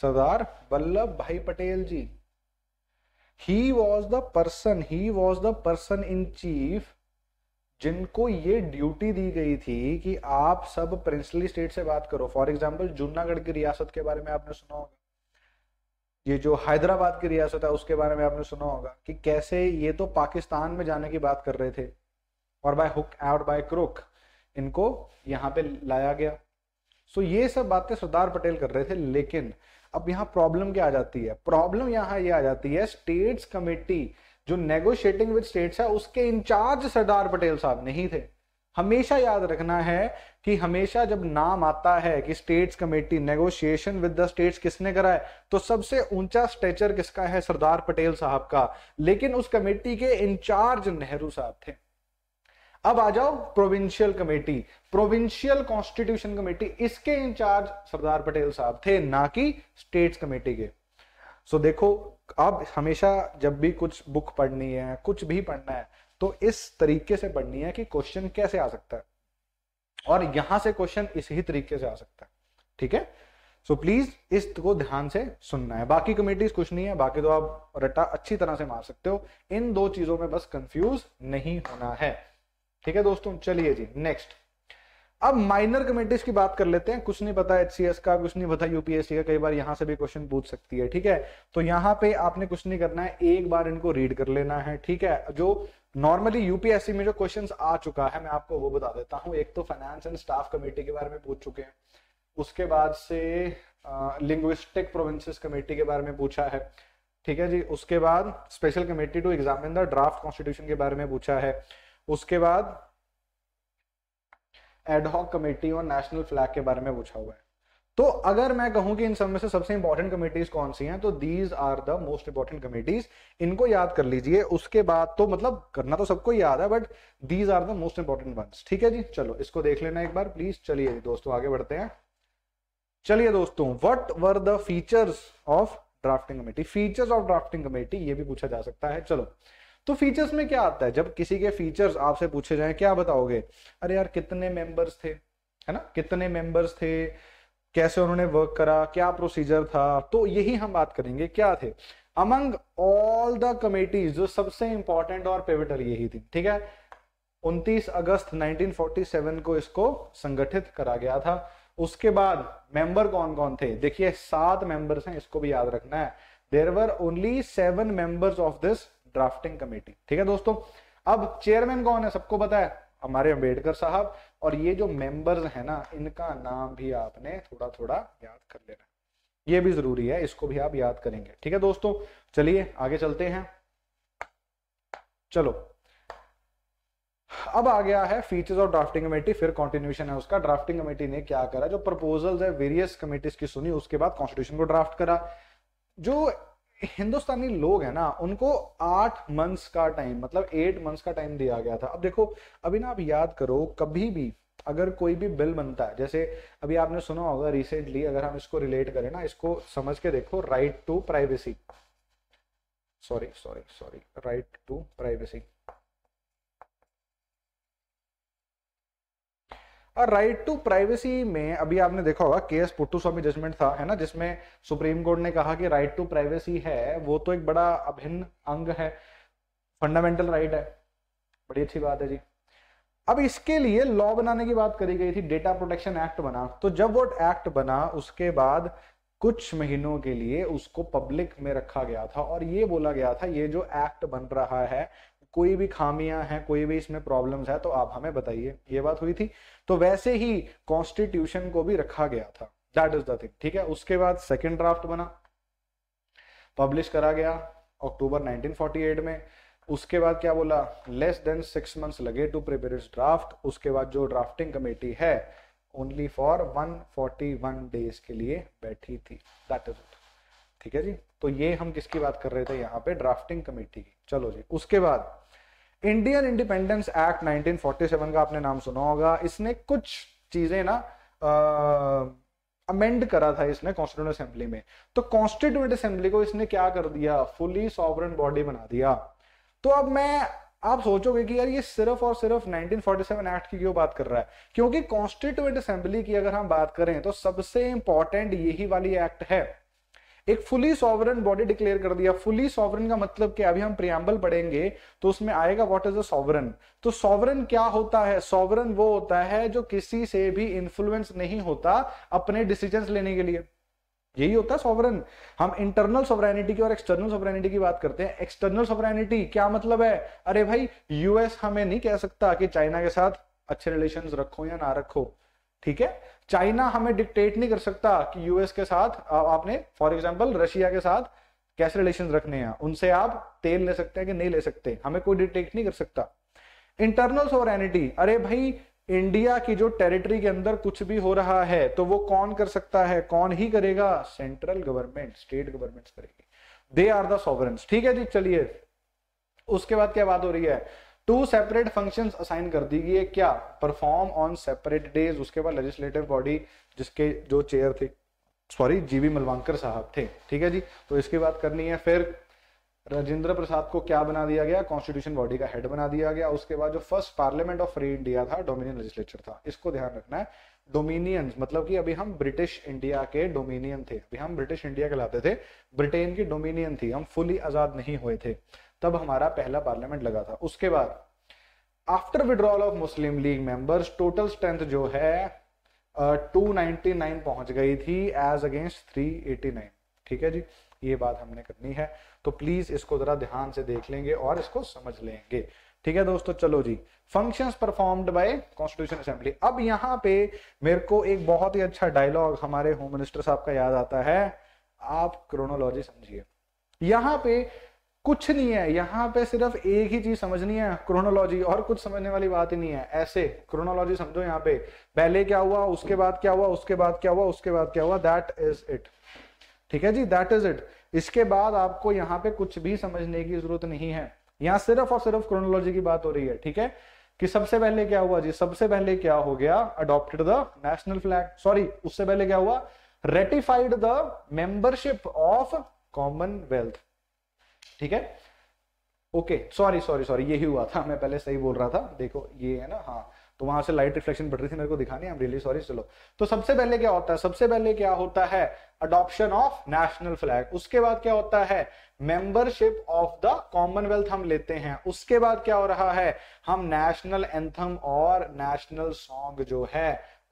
Sardar Vallabh Bhai Patel ji he was the person he was the person in chief जिनको ये ड्यूटी दी गई थी कि आप सब प्रिंसली स्टेट से बात करो फॉर एग्जाम्पल जूनागढ़ की रियासत के बारे में आपने सुना होगा ये जो हैदराबाद की रियासत है उसके बारे में आपने सुना होगा कि कैसे ये तो पाकिस्तान में जाने की बात कर रहे थे और बाय हुक और बाय क्रुक इनको यहाँ पे लाया गया सो ये सब बातें सरदार पटेल कर रहे थे लेकिन अब यहाँ प्रॉब्लम क्या आ जाती है प्रॉब्लम यहाँ ये यह आ जाती है स्टेट्स कमेटी जो नेगोशिएटिंग विद स्टेट्स है उसके इंचार्ज सरदार पटेल साहब नहीं थे हमेशा याद रखना है कि हमेशा जब नाम आता है कि states committee negotiation with the states किसने करा है तो सबसे ऊंचा स्टेचर किसका है सरदार पटेल साहब का लेकिन उस कमेटी के इंचार्ज नेहरू साहब थे अब आ जाओ provincial committee provincial constitution committee इसके इंचार्ज सरदार पटेल साहब थे ना कि स्टेट्स कमेटी के सो so, देखो आप हमेशा जब भी कुछ बुक पढ़नी है कुछ भी पढ़ना है तो इस तरीके से पढ़नी है कि क्वेश्चन कैसे आ सकता है और यहां से क्वेश्चन इस ही तरीके से आ सकता है ठीक है सो so, प्लीज इसको ध्यान से सुनना है बाकी कमेटीज कुछ नहीं है बाकी तो आप रटा अच्छी तरह से मार सकते हो इन दो चीजों में बस कंफ्यूज नहीं होना है ठीक है दोस्तों चलिए जी नेक्स्ट अब माइनर कमेटीज की बात कर लेते हैं कुछ नहीं पता एच का कुछ नहीं पता यूपीएससी का कई बार यहां से भी क्वेश्चन पूछ सकती है ठीक है तो यहां पे आपने कुछ नहीं करना है एक बार इनको रीड कर लेना है ठीक है जो नॉर्मली यूपीएससी में जो क्वेश्चंस आ चुका है मैं आपको वो बता देता हूँ एक तो फाइनेंस एंड स्टाफ कमेटी के बारे में पूछ चुके हैं उसके बाद से लिंग्विस्टिक प्रोविंसेस कमेटी के बारे में पूछा है ठीक है जी उसके बाद special committee to examine the draft constitution के बारे में पूछा है उसके बाद एडहॉक कमेटी और नेशनल फ्लैग के बारे में पूछा हुआ है तो अगर मैं कहूं कि इन सब में से सबसे इंपॉर्टेंट कमेटीज कौन सी हैं तो these are the most important committees इनको याद कर लीजिए उसके बाद तो मतलब करना तो सबको याद है but these are the most important ones ठीक है जी चलो इसको देख लेना एक बार प्लीज चलिए दोस्तों आगे बढ़ते हैं चलिए दोस्तों what were the features of drafting committee features of drafting committee ये भी पूछा जा सकता है चलो तो फीचर्स में क्या आता है जब किसी के फीचर्स आपसे पूछे जाए क्या बताओगे अरे यार कितने मेंबर्स थे है ना कितने मेंबर्स थे कैसे उन्होंने वर्क करा क्या प्रोसीजर था तो यही हम बात करेंगे क्या थे अमंग ऑल द कमेटीज जो सबसे इंपॉर्टेंट और पेविटल यही थी ठीक है 29 अगस्त 1947 को इसको संगठित करा गया था उसके बाद मेंबर कौन कौन थे देखिए सात मेंबर्स हैं इसको भी याद रखना है there were only seven members of this drafting committee ठीक है दोस्तों अब चेयरमैन कौन है सबको पता है हमारे अम्बेडकर साहब और ये जो मेंबर्स है ना इनका नाम भी आपने थोड़ा थोड़ा याद कर लेना ये भी जरूरी है इसको भी आप याद करेंगे ठीक है दोस्तों चलिए आगे चलते हैं चलो अब आ गया है फीचर्स ऑफ ड्राफ्टिंग कमेटी फिर कॉन्टिन्यूशन है उसका ड्राफ्टिंग कमेटी ने क्या करा जो प्रपोजल्स है वेरियस कमेटीज की सुनी उसके बाद कॉन्स्टिट्यूशन को ड्राफ्ट करा जो हिंदुस्तानी लोग हैं ना उनको आठ मंथ्स का टाइम मतलब एट मंथ्स का टाइम दिया गया था अब देखो अभी ना आप याद करो कभी भी अगर कोई भी बिल बनता है जैसे अभी आपने सुना होगा रिसेंटली अगर हम इसको रिलेट करें ना इसको समझ के देखो right to privacy sorry sorry sorry right to privacy और राइट टू प्राइवेसी में अभी आपने देखा होगा केस पुट्टू स्वामी जजमेंट था है ना जिसमें सुप्रीम कोर्ट ने कहा कि राइट टू प्राइवेसी है वो तो एक बड़ा अभिन्न अंग है फंडामेंटल राइट right है बड़ी अच्छी बात है जी अब इसके लिए लॉ बनाने की बात करी गई थी डेटा प्रोटेक्शन एक्ट बना तो जब वो एक्ट बना उसके बाद कुछ महीनों के लिए उसको पब्लिक में रखा गया था और ये बोला गया था ये जो एक्ट बन रहा है कोई भी खामियां हैं कोई भी इसमें प्रॉब्लम्स है तो आप हमें बताइए ये बात हुई थी तो वैसे ही कॉन्स्टिट्यूशन को भी रखा गया था दैट इज द थिंग ठीक है उसके बाद सेकेंड ड्राफ्ट बना पब्लिश करा गया अक्टूबर 1948 में उसके बाद क्या बोला लेस देन सिक्स मंथ्स लगे टू प्रिपेयर इट्स ड्राफ्ट उसके बाद जो ड्राफ्टिंग कमेटी है ओनली फॉर 141 डेज के लिए बैठी थी दैट इज इट ठीक है जी तो ये हम किसकी बात कर रहे थे यहाँ पे ड्राफ्टिंग कमेटी की चलो जी उसके बाद इंडियन इंडिपेंडेंस एक्ट 1947 का आपने नाम सुना होगा इसने कुछ चीजें ना अमेंड करा था इसने कॉन्स्टिट्यूंट असेंबली में तो कॉन्स्टिट्यूंट असेंबली को इसने क्या कर दिया फुली सॉवरन बॉडी बना दिया तो अब मैं आप सोचोगे कि यार ये सिर्फ और सिर्फ 1947 एक्ट की क्यों बात कर रहा है क्योंकि कॉन्स्टिट्यूंट असेंबली की अगर हम बात करें तो सबसे इंपॉर्टेंट यही वाली एक्ट है एक फुली सॉवरन बॉडी डिक्लेयर कर दिया फुली सॉवरन का मतलब क्या अभी हम प्रियम्बल पढ़ेंगे तो उसमें आएगा व्हाट इज अ सॉवरन तो सॉवरन क्या होता है सॉवरन वो होता है जो किसी से भी इन्फ्लुएंस नहीं होता अपने डिसीजन लेने के लिए यही होता है सॉवरन हम इंटरनल सॉवरेनिटी की और एक्सटर्नल सॉवरेनिटी की बात करते हैं एक्सटर्नल सॉवरेनिटी क्या मतलब है अरे भाई यूएस हमें नहीं कह सकता कि चाइना के साथ अच्छे रिलेशंस रखो या ना रखो ठीक है चाइना हमें डिक्टेट नहीं कर सकता कि यूएस के साथ आपने फॉर एग्जाम्पल रशिया के साथ कैसे रिलेशन रखने हैं उनसे आप तेल ले सकते हैं कि नहीं ले सकते हमें कोई डिटेक्ट नहीं कर सकता इंटरनल सोरेनिटी अरे भाई इंडिया की जो टेरिटरी के अंदर कुछ भी हो रहा है तो वो कौन कर सकता है कौन ही करेगा सेंट्रल गवर्नमेंट स्टेट गवर्नमेंट करेगी दे आर द सॉवरन ठीक है जी चलिए उसके बाद क्या बात हो रही है टू सेपरेट फंक्शंस असाइन कर दी गई है क्या परफॉर्म ऑन सेपरेट डेज उसके बाद लेजिस्लेटिव बॉडी जिसके जो चेयर थे सॉरी जीवी मलवांकर साहब थे ठीक है जी तो इसकी बात करनी है फिर राजेंद्र प्रसाद को क्या बना दिया गया कॉन्स्टिट्यूशन बॉडी का हेड बना दिया गया उसके बाद जो first parliament of free India था डोमिनियन लेजिस्लेचर था इसको ध्यान रखना है डोमिनियन मतलब कि अभी हम ब्रिटिश इंडिया के डोमिनियन थे अभी हम ब्रिटिश इंडिया कहलाते थे ब्रिटेन की डोमिनियन थी हम फुली आजाद नहीं हुए थे तब हमारा पहला पार्लियामेंट लगा था उसके बाद after withdrawal of Muslim League members total strength जो है टू नाइनटी नाइन पहुंच गई थी as against three eighty nine ठीक है जी ये बात हमने करनी है तो प्लीज इसको जरा ध्यान से देख लेंगे और इसको समझ लेंगे ठीक है दोस्तों चलो जी functions performed by constitution assembly अब यहाँ पे मेरे को एक बहुत ही अच्छा डायलॉग हमारे होम मिनिस्टर साहब का याद आता है आप क्रोनोलॉजी समझिए यहाँ पे कुछ नहीं है यहाँ पे सिर्फ एक ही चीज समझनी है क्रोनोलॉजी और कुछ समझने वाली बात ही नहीं है ऐसे क्रोनोलॉजी समझो यहाँ पे पहले क्या हुआ उसके बाद क्या हुआ उसके बाद क्या हुआ उसके बाद क्या हुआ दैट इज इट ठीक है जी दैट इज इट इसके बाद आपको यहाँ पे कुछ भी समझने की जरूरत नहीं है यहाँ सिर्फ और सिर्फ क्रोनोलॉजी की बात हो रही है ठीक है कि सबसे पहले क्या हुआ जी सबसे पहले क्या हो गया adopted the national flag sorry उससे पहले क्या हुआ ratified the membership of commonwealth ठीक है ओके सॉरी सॉरी सॉरी ये ही हुआ था मैं पहले सही बोल रहा था देखो ये है ना हाँ तो वहां से लाइट रिफ्लेक्शन बढ़ रही थी मेरे को दिखानी आई एम रियली सॉरी चलो तो सबसे पहले क्या होता है सबसे पहले क्या होता है अडॉप्शन ऑफ नेशनल फ्लैग उसके बाद क्या होता है मेंबरशिप ऑफ द कॉमनवेल्थ हम लेते हैं उसके बाद क्या हो रहा है हम नेशनल एंथम और नेशनल सॉन्ग जो है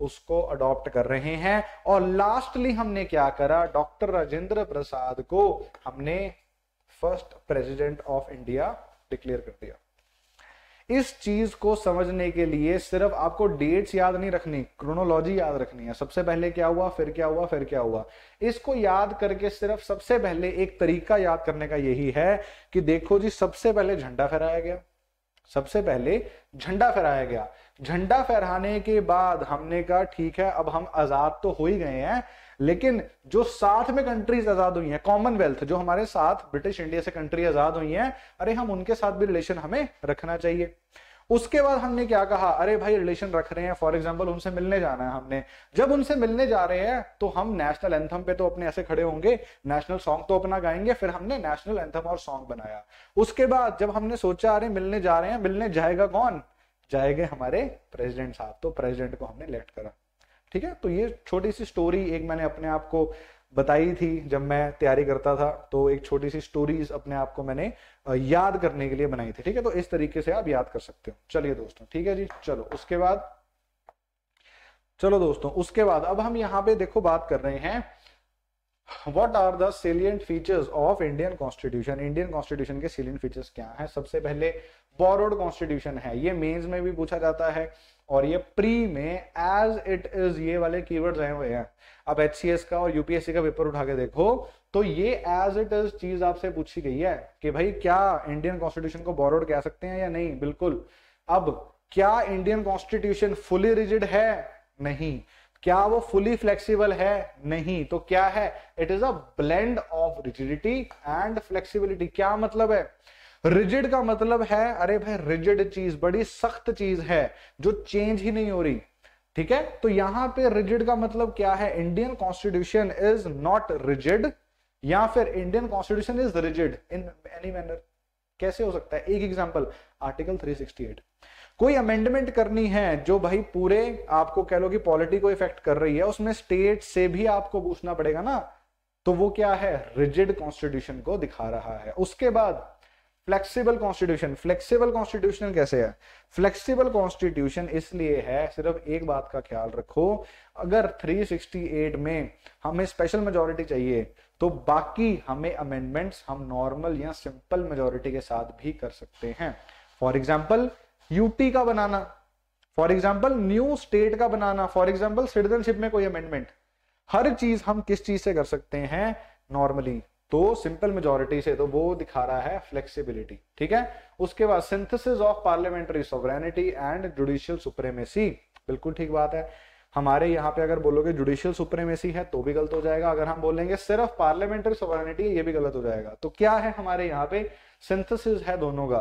उसको अडॉप्ट कर रहे हैं और लास्टली हमने क्या करा डॉक्टर राजेंद्र प्रसाद को हमने first president of India declare कर दिया इस चीज को समझने के लिए सिर्फ आपको डेट्स याद नहीं रखनी क्रोनोलॉजी याद रखनी है सबसे पहले क्या हुआ फिर क्या हुआ फिर क्या हुआ इसको याद करके सिर्फ सबसे पहले एक तरीका याद करने का यही है कि देखो जी सबसे पहले झंडा फहराया गया सबसे पहले झंडा फहराया गया झंडा फहराने के बाद हमने कहा ठीक है अब हम आजाद तो हो ही गए हैं लेकिन जो साथ में कंट्रीज आजाद हुई हैं कॉमनवेल्थ जो हमारे साथ ब्रिटिश इंडिया से कंट्री आजाद हुई हैं अरे हम उनके साथ भी रिलेशन हमें रखना चाहिए उसके बाद हमने क्या कहा अरे भाई रिलेशन रख रहे हैं फॉर एग्जाम्पल उनसे मिलने जाना है हमने जब उनसे मिलने जा रहे हैं तो हम नेशनल एंथम पे तो अपने ऐसे खड़े होंगे नेशनल सॉन्ग तो अपना गाएंगे फिर हमने नेशनल एंथम और सॉन्ग बनाया उसके बाद जब हमने सोचा अरे मिलने जा रहे हैं मिलने जाएगा कौन जाएंगे हमारे प्रेसिडेंट साहब तो प्रेसिडेंट को हमने इलेक्ट करा ठीक है तो ये छोटी सी स्टोरी एक मैंने अपने आप को बताई थी जब मैं तैयारी करता था तो एक छोटी सी स्टोरीज अपने आप को मैंने याद करने के लिए बनाई थी ठीक है तो इस तरीके से आप याद कर सकते हो चलिए दोस्तों ठीक है जी चलो उसके बाद चलो दोस्तों उसके बाद अब हम यहाँ पे देखो बात कर रहे हैं what are the salient features of Indian constitution Indian constitution के सेलियंट फीचर्स क्या है सबसे पहले बोरोड कॉन्स्टिट्यूशन है ये मेंस में भी पूछा जाता है और ये प्री में एज इट इज ये वाले कीवर्ड्स आए हुए हैं अब एच का और यूपीएससी का पेपर उठा के देखो तो ये एज इट इज चीज आपसे पूछी गई है कि भाई क्या इंडियन कॉन्स्टिट्यूशन को बोरोड कह सकते हैं या नहीं बिल्कुल अब क्या इंडियन कॉन्स्टिट्यूशन फुली रिजिड है नहीं क्या वो फुली फ्लेक्सिबल है नहीं तो क्या है it is a blend of rigidity and flexibility क्या मतलब है रिजिड का मतलब है अरे भाई रिजिड चीज बड़ी सख्त चीज है जो चेंज ही नहीं हो रही ठीक है तो यहां पे रिजिड का मतलब क्या है Indian constitution is not rigid या फिर Indian constitution is rigid in any manner कैसे हो सकता है एक एग्जाम्पल आर्टिकल 368 कोई अमेंडमेंट करनी है जो भाई पूरे आपको कह लो कि पॉलिटी को इफेक्ट कर रही है उसमें स्टेट से भी आपको पूछना पड़ेगा ना तो वो क्या है रिजिड कॉन्स्टिट्यूशन को दिखा रहा है उसके बाद फ्लेक्सिबल कॉन्स्टिट्यूशन फ्लेक्सिबल कॉन्स्टिट्यूशन कैसे है फ्लेक्सिबल कॉन्स्टिट्यूशन इसलिए है सिर्फ एक बात का ख्याल रखो अगर 368 में हमें स्पेशल मेजोरिटी चाहिए तो बाकी हमें अमेंडमेंट्स हम नॉर्मल या सिंपल मेजोरिटी के साथ भी कर सकते हैं फॉर एग्जाम्पल यूटी का बनाना फॉर एग्जाम्पल न्यू स्टेट का बनाना फॉर एग्जाम्पल सिटीजनशिप में कोई अमेंडमेंट हर चीज हम किस चीज से कर सकते हैं नॉर्मली तो सिंपल मेजोरिटी से तो वो दिखा रहा है फ्लेक्सिबिलिटी ठीक है उसके बाद synthesis of parliamentary sovereignty and judicial supremacy बिल्कुल ठीक बात है हमारे यहाँ पे अगर बोलोगे जुडिशियल सुप्रेमेसी है तो भी गलत हो जाएगा अगर हम बोलेंगे सिर्फ पार्लियामेंट्री सोवरेनिटी ये भी गलत हो जाएगा तो क्या है हमारे यहाँ पे सिंथेसिस है दोनों का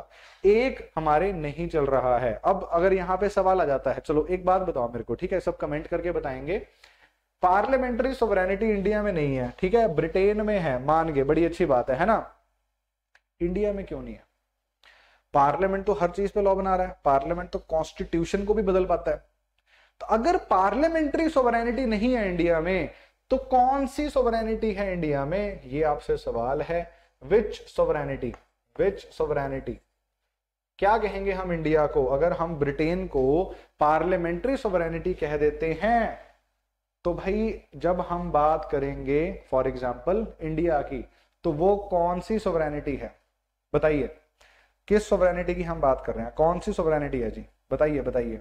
एक हमारे नहीं चल रहा है अब अगर यहां पे सवाल आ जाता है चलो एक बात बताओ मेरे को ठीक है सब कमेंट करके बताएंगे पार्लियामेंट्री सोवरेनिटी इंडिया में नहीं है ठीक है ब्रिटेन में है मान गए बड़ी अच्छी बात है है ना इंडिया में क्यों नहीं है पार्लियामेंट तो हर चीज पे लॉ बना रहा है पार्लियामेंट तो कॉन्स्टिट्यूशन को भी बदल पाता है तो अगर पार्लियामेंट्री सोवरेनिटी नहीं है इंडिया में तो कौन सी सोवरेनिटी है इंडिया में ये आपसे सवाल है विच सोवरेनिटी विच सोवरेनिटी क्या कहेंगे हम इंडिया को अगर हम ब्रिटेन को पार्लियामेंट्री सोवरेनिटी कह देते हैं तो भाई जब हम बात करेंगे फॉर एग्जाम्पल इंडिया की तो वो कौन सी सोवरेनिटी है बताइए किस सोवरेनिटी की हम बात कर रहे हैं कौन सी सोवरेनिटी है जी बताइए बताइए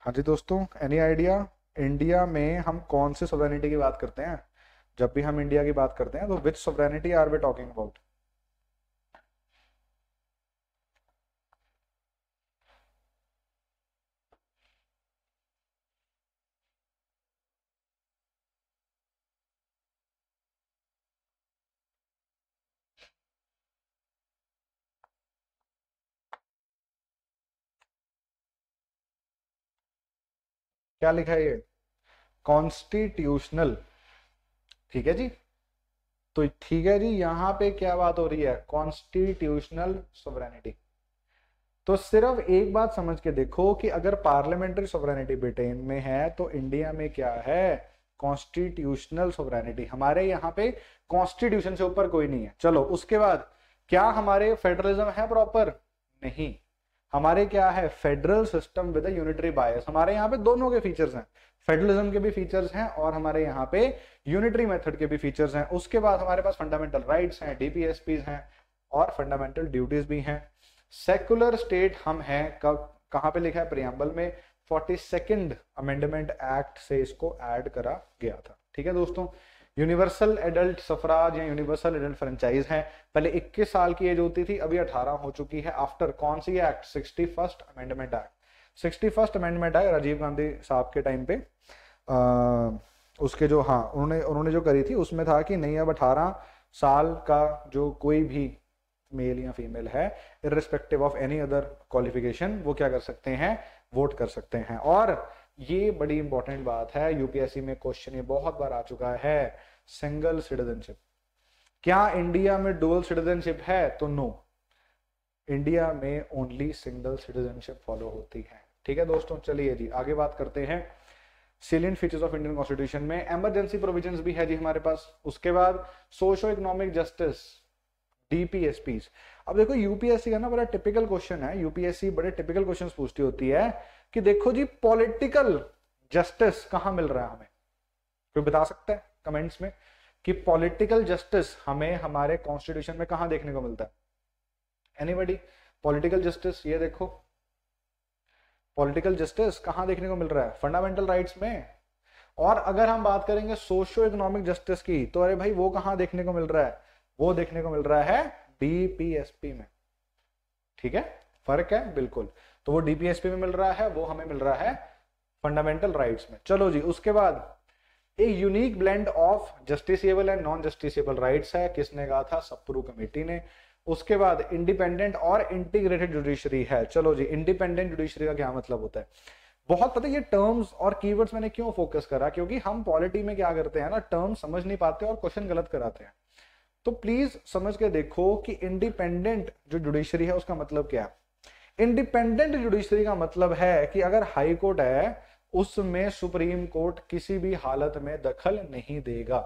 हाँ जी दोस्तों एनी आइडिया इंडिया में हम कौन से सोवरेनिटी की बात करते हैं जब भी हम इंडिया की बात करते हैं तो which sovereignty are we talking about क्या लिखा है ये कॉन्स्टिट्यूशनल ठीक है जी तो ठीक है जी यहां पे क्या बात हो रही है कॉन्स्टिट्यूशनल सोवरेनिटी तो सिर्फ एक बात समझ के देखो कि अगर पार्लियामेंट्री सोवरेनिटी ब्रिटेन में है तो इंडिया में क्या है कॉन्स्टिट्यूशनल सोवरेनिटी हमारे यहाँ पे कॉन्स्टिट्यूशन से ऊपर कोई नहीं है चलो उसके बाद क्या हमारे फेडरलिज्म है प्रॉपर नहीं हमारे क्या है federal system with unitary bias हमारे यहाँ पे दोनों के फीचर्स हैं फेडरलिज्म के भी फीचर्स हैं और हमारे यहाँ पे यूनिटरी मेथड के भी फीचर्स हैं उसके बाद हमारे पास फंडामेंटल राइट्स हैं डीपीएसपी हैं और फंडामेंटल ड्यूटीज भी हैं सेकुलर स्टेट हम हैं कब कहाँ पे लिखा है प्रियम्बल में फोर्टी सेकेंड अमेंडमेंट एक्ट से इसको एड करा गया था ठीक है दोस्तों यूनिवर्सल एडल्ट सफराज या यूनिवर्सल एडल्ट फ्रेंचाइज है पहले 21 साल की एज होती थी अभी 18 हो चुकी है आफ्टर कौन सी act sixty first amendment act sixty first amendment act Rajiv Gandhi साहब के टाइम पे आ, उसके जो हाँ उन्होंने उन्होंने जो करी थी उसमें था कि नहीं अब अठारह साल का जो कोई भी मेल या फीमेल है irrespective of any other qualification वो क्या कर सकते हैं वोट कर सकते हैं और ये बड़ी इंपॉर्टेंट बात है यूपीएससी में क्वेश्चन ये बहुत बार आ चुका है सिंगल सिटीजनशिप क्या इंडिया में डुअल सिटीजनशिप है तो नो इंडिया में ओनली सिंगल सिटीजनशिप फॉलो होती है ठीक है दोस्तों चलिए जी आगे बात करते हैं salient features of Indian constitution में एमरजेंसी प्रोविजन भी है जी हमारे पास उसके बाद सोशो इकोनॉमिक जस्टिस डीपीएसपी अब देखो यूपीएससी का ना बड़ा टिपिकल क्वेश्चन है यूपीएससी बड़े टिपिकल क्वेश्चन पूछती होती है कि देखो जी पॉलिटिकल जस्टिस कहां मिल रहा है हमें कोई बता सकता है कमेंट्स में कि पॉलिटिकल जस्टिस हमें हमारे कॉन्स्टिट्यूशन में कहा देखने को मिलता है एनीबडी पॉलिटिकल जस्टिस ये देखो पॉलिटिकल जस्टिस कहां देखने को मिल रहा है फंडामेंटल राइट्स में और अगर हम बात करेंगे सोशो इकोनॉमिक जस्टिस की तो अरे भाई वो कहां देखने को मिल रहा है वो देखने को मिल रहा है बीपीएसपी में ठीक है फर्क है बिल्कुल तो वो डीपीएसपी में मिल रहा है वो हमें मिल रहा है फंडामेंटल राइट्स में चलो जी उसके बाद एक unique blend of justiciable and non justiciable rights है किसने कहा था सप्रू कमेटी ने उसके बाद इंडिपेंडेंट और इंटीग्रेटेड जुडिशरी है चलो जी इंडिपेंडेंट जुडिशरी का क्या मतलब होता है बहुत पता है ये टर्म्स और कीवर्ड्स मैंने क्यों फोकस करा क्योंकि हम पॉलिटी में क्या करते हैं ना टर्म समझ नहीं पाते और क्वेश्चन गलत कराते हैं तो प्लीज समझ के देखो कि इंडिपेंडेंट जो जुडिशरी है उसका मतलब क्या है इंडिपेंडेंट जुडिशरी का मतलब है कि अगर हाई कोर्ट है उसमें सुप्रीम कोर्ट किसी भी हालत में दखल नहीं देगा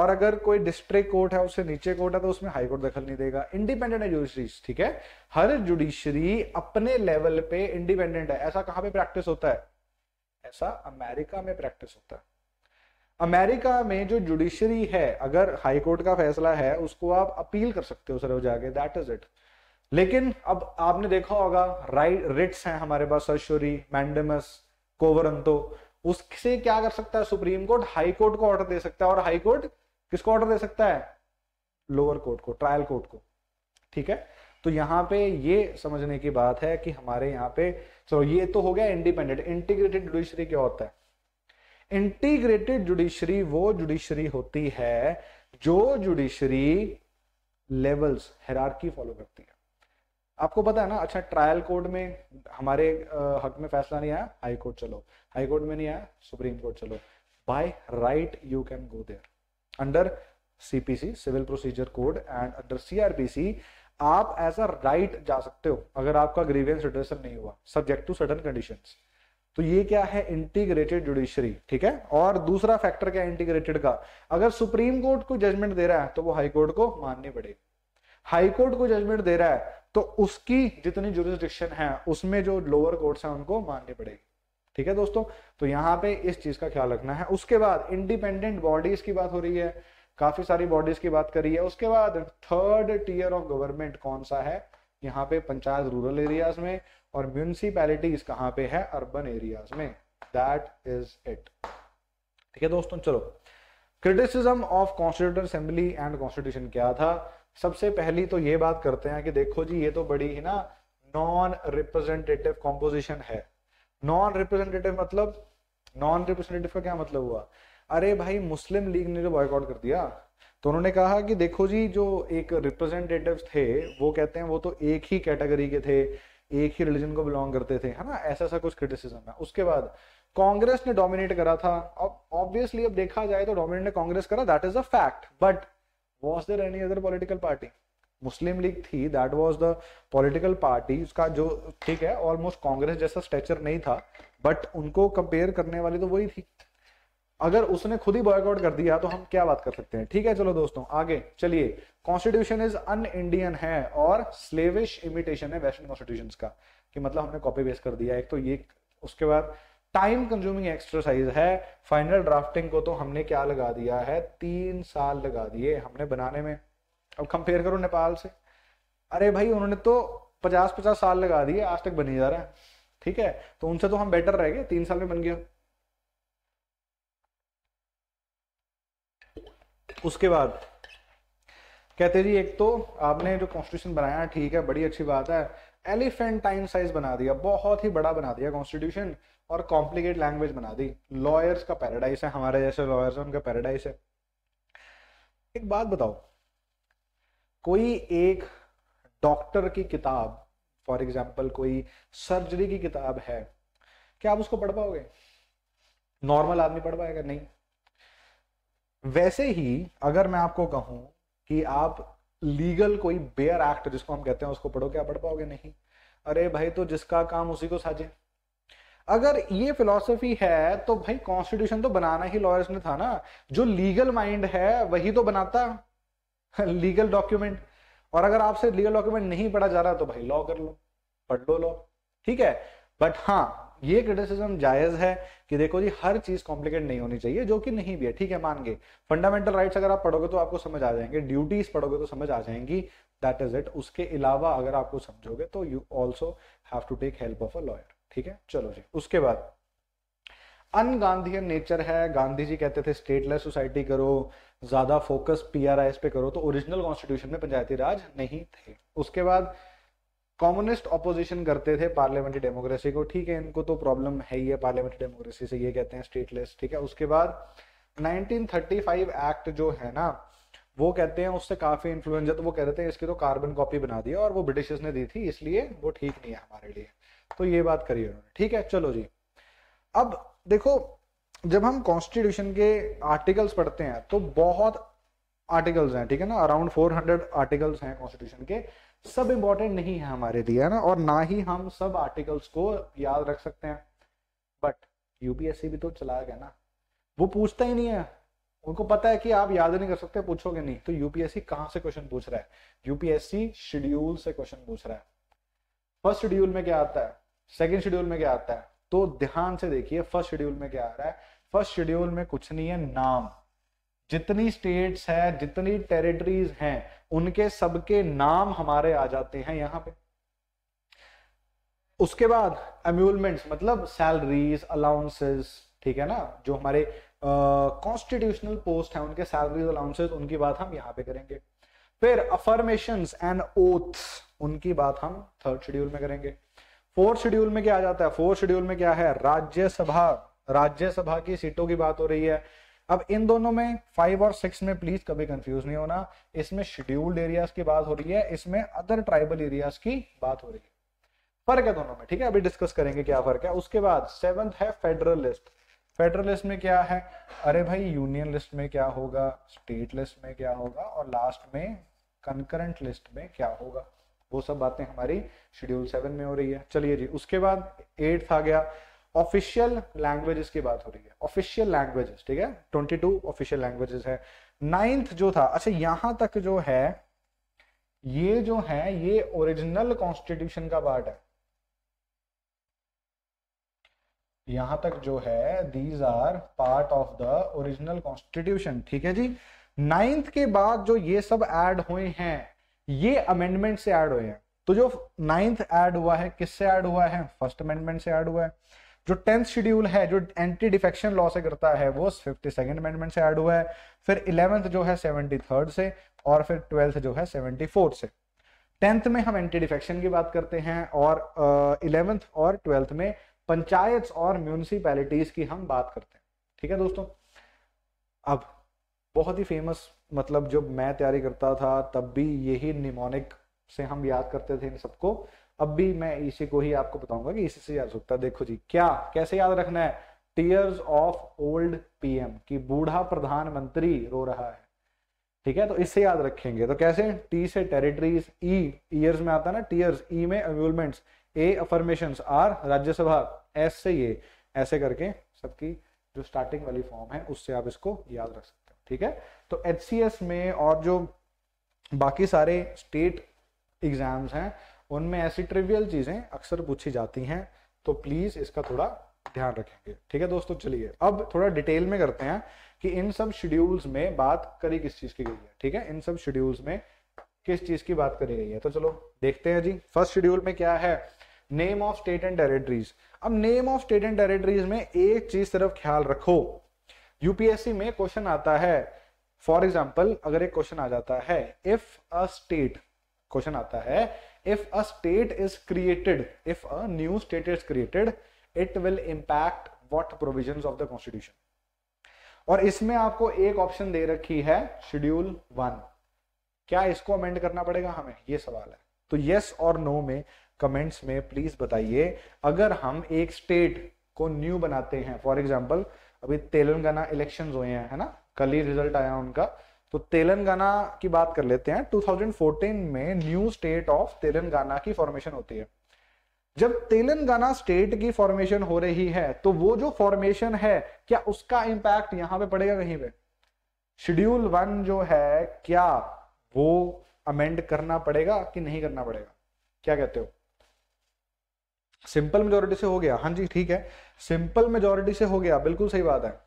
और अगर कोई डिस्ट्रिक्ट कोर्ट है उससे नीचे कोर्ट है तो उसमें हाई कोर्ट दखल नहीं देगा इंडिपेंडेंट है ठीक है हर जुडिशरी अपने लेवल पे इंडिपेंडेंट है ऐसा कहां पे प्रैक्टिस होता है ऐसा अमेरिका में प्रैक्टिस होता है अमेरिका में जो जुडिशरी है अगर हाई कोर्ट का फैसला है उसको आप अपील कर सकते हो सर जाके दैट इज इट लेकिन अब आपने देखा होगा राइट रिट्स हैं हमारे पास अशोरी मैंडमस कोवरंतो उससे क्या कर सकता है सुप्रीम कोर्ट हाई कोर्ट को ऑर्डर दे सकता है और हाई कोर्ट किसको ऑर्डर दे सकता है लोअर कोर्ट को ट्रायल कोर्ट को ठीक है तो यहां पे ये समझने की बात है कि हमारे यहाँ पे चलो ये तो हो गया इंडिपेंडेंट इंटीग्रेटेड जुडिशरी क्या होता है इंटीग्रेटेड जुडिशरी वो जुडिशरी होती है जो जुडिशरी लेवल्स हेरारकी फॉलो करती है आपको पता है ना अच्छा ट्रायल कोर्ट में हमारे हक में फैसला नहीं आया हाई कोर्ट चलो हाई कोर्ट में नहीं आया सुप्रीम कोर्ट चलो by right you can go there under CPC civil procedure code and under CrPC आप एज अ राइट जा सकते हो अगर आपका ग्रीवियंस रिड्रेसल नहीं हुआ सब्जेक्ट टू सर्टन कंडीशन तो ये क्या है इंटीग्रेटेड जुडिशरी ठीक है और दूसरा फैक्टर क्या है इंटीग्रेटेड का अगर सुप्रीम कोर्ट को जजमेंट दे रहा है तो वो हाई कोर्ट को माननी पड़ेगी हाई कोर्ट को जजमेंट दे रहा है तो उसकी जितनी जुरिस्डिक्शन है उसमें जो लोअर कोर्ट्स हैं उनको माननी पड़ेगी ठीक है दोस्तों तो यहाँ पे इस चीज का ख्याल रखना है उसके बाद इंडिपेंडेंट बॉडीज की बात हो रही है काफी सारी बॉडीज की बात करी है उसके बाद थर्ड टीयर ऑफ गवर्नमेंट कौन सा है यहाँ पे पंचायत रूरल एरियाज में और म्यूनिसपैलिटीज कहाँ पे है अर्बन एरियाज में दैट इज इट ठीक है दोस्तों चलो criticism of constitution assembly and constitution क्या था सबसे पहली तो ये बात करते हैं कि देखो जी ये तो बड़ी ही ना नॉन रिप्रेजेंटेटिव कॉम्पोजिशन है नॉन रिप्रेजेंटेटिव मतलब नॉन रिप्रेजेंटेटिव का क्या मतलब हुआ अरे भाई मुस्लिम लीग ने जो बॉयकॉट कर दिया तो उन्होंने कहा कि देखो जी जो एक रिप्रेजेंटेटिव थे वो कहते हैं वो तो एक ही कैटेगरी के थे एक ही रिलीजन को बिलोंग करते थे है ना ऐसा सा कुछ क्रिटिसिज्म है उसके बाद कांग्रेस ने डोमिनेट करा था अब ऑब्वियसली अब देखा जाए तो डोमिनेट ने कांग्रेस करा that is a fact but was there any other political party Muslim League थी that was the political party उसका जो ठीक है ऑलमोस्ट कांग्रेस जैसा स्ट्रेचर नहीं था बट उनको कंपेयर करने वाली तो वही थी अगर उसने खुद ही बॉयकआउट कर दिया तो हम क्या बात कर सकते हैं ठीक है चलो दोस्तों आगे चलिए कॉन्स्टिट्यूशन इज अन इंडियन है और स्लेविश इमिटेशन है वेस्टर्न कॉन्स्टिट्यूशन का कि मतलब हमने कॉपी बेस कर दिया एक तो ये उसके बाद टाइम कंज्यूमिंग एक्सरसाइज है फाइनल ड्राफ्टिंग को तो हमने क्या लगा दिया है तीन साल लगा दिए हमने बनाने में अब कंपेयर करो नेपाल से अरे भाई उन्होंने तो पचास पचास साल लगा दिए आज तक बनी जा रहा है ठीक है तो उनसे तो हम बेटर रह गए तीन साल में बन गया उसके बाद कहते जी एक तो आपने जो कॉन्स्टिट्यूशन बनाया ठीक है बड़ी अच्छी बात है एलिफेंट टाइम साइज बना दिया बहुत ही बड़ा बना दिया कॉन्स्टिट्यूशन और कॉम्प्लिकेट लैंग्वेज बना दी लॉयर्स का पैराडाइस है हमारे जैसे लॉयर्स उनका पैराडाइज है एक बात बताओ कोई एक डॉक्टर की किताब फॉर एग्जाम्पल कोई सर्जरी की किताब है क्या आप उसको पढ़ पाओगे नॉर्मल आदमी पढ़ पाएगा नहीं वैसे ही अगर मैं आपको कहूं कि आप लीगल कोई बेयर एक्ट जिसको हम कहते हैं उसको पढ़ो क्या पढ़ पाओगे नहीं अरे भाई तो जिसका काम उसी को साझे अगर ये फिलॉसफी है तो भाई कॉन्स्टिट्यूशन तो बनाना ही लॉयर्स ने था ना जो लीगल माइंड है वही तो बनाता लीगल डॉक्यूमेंट और अगर आपसे लीगल डॉक्यूमेंट नहीं पढ़ा जा रहा तो भाई लॉ कर लो पढ़ लो लॉ ठीक है बट हाँ ये क्रिटिसिज्म जायज है कि देखो जी हर चीज कॉम्प्लिकेट नहीं होनी चाहिए जो कि नहीं भी है ठीक है मान गए फंडामेंटल राइट्स अगर आप पढ़ोगे तो आपको समझ आ जाएंगे ड्यूटीज पढ़ोगे तो समझ आ जाएंगी दैट इज इट उसके अलावा अगर आपको समझोगे तो you also have to take help of a lawyer ठीक है चलो जी उसके बाद अन गांधी नेचर है गांधी जी कहते थे स्टेटलेस सोसाइटी करो ज्यादा फोकस पीआरआईएस पे करो तो ओरिजिनल कॉन्स्टिट्यूशन में पंचायती राज नहीं थे उसके बाद कम्युनिस्ट ऑपोजिशन करते थे पार्लियामेंट्री डेमोक्रेसी को ठीक है इनको तो प्रॉब्लम है ही है पार्लियामेंट्री डेमोक्रेसी से ये कहते हैं स्टेटलेस ठीक है उसके बाद 1935 एक्ट जो है ना वो कहते हैं उससे काफी इन्फ्लुएंस है तो वो कह रहे थे इसकी तो कार्बन कॉपी बना दी और वो ब्रिटिशर्स ने दी थी इसलिए वो ठीक नहीं है हमारे लिए तो ये बात करी उन्होंने ठीक है चलो जी अब देखो जब हम कॉन्स्टिट्यूशन के आर्टिकल्स पढ़ते हैं तो बहुत आर्टिकल्स हैं ठीक है ना अराउंड 400 आर्टिकल्स हैं कॉन्स्टिट्यूशन के सब इम्पोर्टेंट नहीं है हमारे लिए है ना और ना ही हम सब आर्टिकल्स को याद रख सकते हैं बट यूपीएससी भी तो चला गया ना वो पूछता ही नहीं है उनको पता है कि आप याद नहीं कर सकते पूछोगे नहीं तो यूपीएससी कहाँ से क्वेश्चन पूछ रहा है यूपीएससी शेड्यूल से क्वेश्चन पूछ रहा है फर्स्ट शेड्यूल में क्या आता है सेकेंड शेड्यूल में क्या आता है तो ध्यान से देखिए फर्स्ट शेड्यूल में क्या आ रहा है फर्स्ट शेड्यूल में कुछ नहीं है नाम जितनी स्टेट्स हैं जितनी टेरिटरीज हैं उनके सबके नाम हमारे आ जाते हैं यहां पे उसके बाद एम्यूलमेंट्स मतलब सैलरीज अलाउंसेस ठीक है ना जो हमारे कॉन्स्टिट्यूशनल पोस्ट हैं उनके सैलरीज अलाउंसेस उनकी बात हम यहाँ पे करेंगे फिर अफर्मेशन एंड ओथ्स उनकी बात हम थर्ड शेड्यूल में करेंगे फोर्थ शेड्यूल में क्या आ जाता है फोर्थ शेड्यूल में क्या है राज्यसभा राज्यसभा की सीटों की बात हो रही है अब इन दोनों में फाइव और सिक्स में प्लीज कभी कंफ्यूज नहीं होना इसमें शेड्यूल्ड एरियाज की बात हो रही है इसमें अदर ट्राइबल एरियाज की बात हो रही है फर्क है दोनों में ठीक है अभी डिस्कस करेंगे क्या फर्क है उसके बाद सेवंथ है फेडरल लिस्ट फेडरल लिस्ट में क्या है अरे भाई यूनियन लिस्ट में क्या होगा स्टेट लिस्ट में क्या होगा और लास्ट में कंकरेंट लिस्ट में क्या होगा वो सब बातें हमारी शेड्यूल सेवन में हो रही है चलिए जी उसके बाद एट्थ आ गया ऑफिशियल लैंग्वेजेस की बात हो रही है ऑफिशियल लैंग्वेजेस ठीक है ट्वेंटी टू ऑफिशियल लैंग्वेजेस है नाइन्थ जो था अच्छा यहां तक जो है ये जो है ये ओरिजिनल कॉन्स्टिट्यूशन का पार्ट है यहां तक जो है these are part of the original constitution ठीक है जी नाइन्थ के बाद जो ये सब ऐड हुए हैं ये अमेंडमेंट से ऐड हुए हैं तो जो नाइन्थ ऐड हुआ है किससे ऐड हुआ है फर्स्ट अमेंडमेंट से ऐड हुआ है जो टेंथ शेड्यूल है जो एंटी डिफेक्शन लॉ से करता है वो फिफ्टी सेकेंड अमेंडमेंट से ऐड हुआ है फिर इलेवेंथ जो है सेवेंटी थर्ड से और फिर ट्वेल्थ जो है सेवेंटी फोर्थ से टेंथ में हम एंटी डिफेक्शन की बात करते हैं और इलेवेंथ uh, और ट्वेल्थ में पंचायत और म्यूनिसपैलिटीज की हम बात करते हैं ठीक है दोस्तों अब बहुत ही फेमस मतलब जब मैं तैयारी करता था तब भी यही निमोनिक से हम याद करते थे इन सबको अब भी मैं इसी को ही आपको बताऊंगा कि इसी से याद सकता है देखो जी क्या कैसे याद रखना है टीयर्स ऑफ ओल्ड पीएम की बूढ़ा प्रधानमंत्री रो रहा है ठीक है तो इससे याद रखेंगे तो कैसे टी से टेरिटरीज ई ईयर्स में आता है ना टीयर्स ई e में अम्यूलमेंट्स ए अफर्मेशन आर राज्यसभा एस से ये ऐसे करके सबकी जो स्टार्टिंग वाली फॉर्म है उससे आप इसको याद रख सकते हो ठीक है तो एच में और जो बाकी सारे स्टेट एग्जाम्स हैं उनमें ऐसी ट्रिवियल चीज़ें अक्सर पूछी जाती हैं तो प्लीज़ इसका थोड़ा ध्यान रखेंगे ठीक है दोस्तों चलिए अब थोड़ा डिटेल में करते हैं कि इन सब शेड्यूल्स में बात करी किस चीज़ की गई है ठीक है इन सब शेड्यूल्स में किस चीज़ की बात करी गई है तो चलो देखते हैं जी फर्स्ट शेड्यूल में क्या है name of state and territories अब name of state and territories में एक चीज़ सिर्फ ख्याल रखो यूपीएससी में क्वेश्चन आता है फॉर एग्जाम्पल अगर एक क्वेश्चन आ जाता है इफ अ स्टेट क्वेश्चन आता है if a state is created if a new state is created it will impact what provision of the constitution और इसमें आपको एक ऑप्शन दे रखी है शेड्यूल वन क्या इसको अमेंड करना पड़ेगा हमें ये सवाल है तो यस और नो में कमेंट्स में प्लीज बताइए अगर हम एक स्टेट को न्यू बनाते हैं फॉर एग्जाम्पल अभी तेलंगाना इलेक्शन हुए हैं है ना कल ही रिजल्ट आया उनका तो तेलंगाना की बात कर लेते हैं 2014 में न्यू स्टेट ऑफ तेलंगाना की फॉर्मेशन होती है जब तेलंगाना स्टेट की फॉर्मेशन हो रही है तो वो जो फॉर्मेशन है क्या उसका इंपैक्ट यहां पे पड़ेगा कहीं पे शेड्यूल वन जो है क्या वो अमेंड करना पड़ेगा कि नहीं करना पड़ेगा क्या कहते हो सिंपल मेजोरिटी से हो गया हाँ जी ठीक है सिंपल मेजोरिटी से हो गया बिल्कुल सही बात है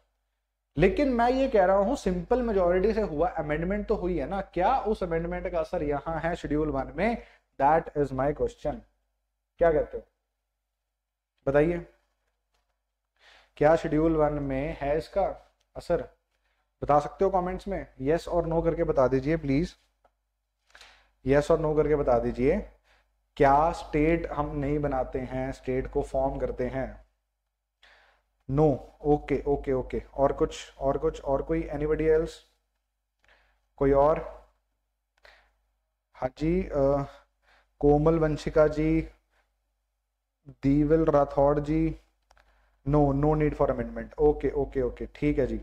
लेकिन मैं ये कह रहा हूं सिंपल मेजोरिटी से हुआ अमेंडमेंट तो हुई है ना क्या उस अमेंडमेंट का असर यहां है शेड्यूल वन में दैट इज माई क्वेश्चन क्या कहते हो बताइए क्या शेड्यूल वन में है इसका असर बता सकते हो कमेंट्स में यस और नो करके बता दीजिए प्लीज यस और नो करके बता दीजिए क्या स्टेट हम नहीं बनाते हैं स्टेट को फॉर्म करते हैं नो ओके ओके ओके और कुछ और कुछ और कोई एनीबडी एल्स कोई और हाँ जी आ, कोमल वंशिका जी दीविल Rathore ji no no need for amendment okay okay okay ठीक है जी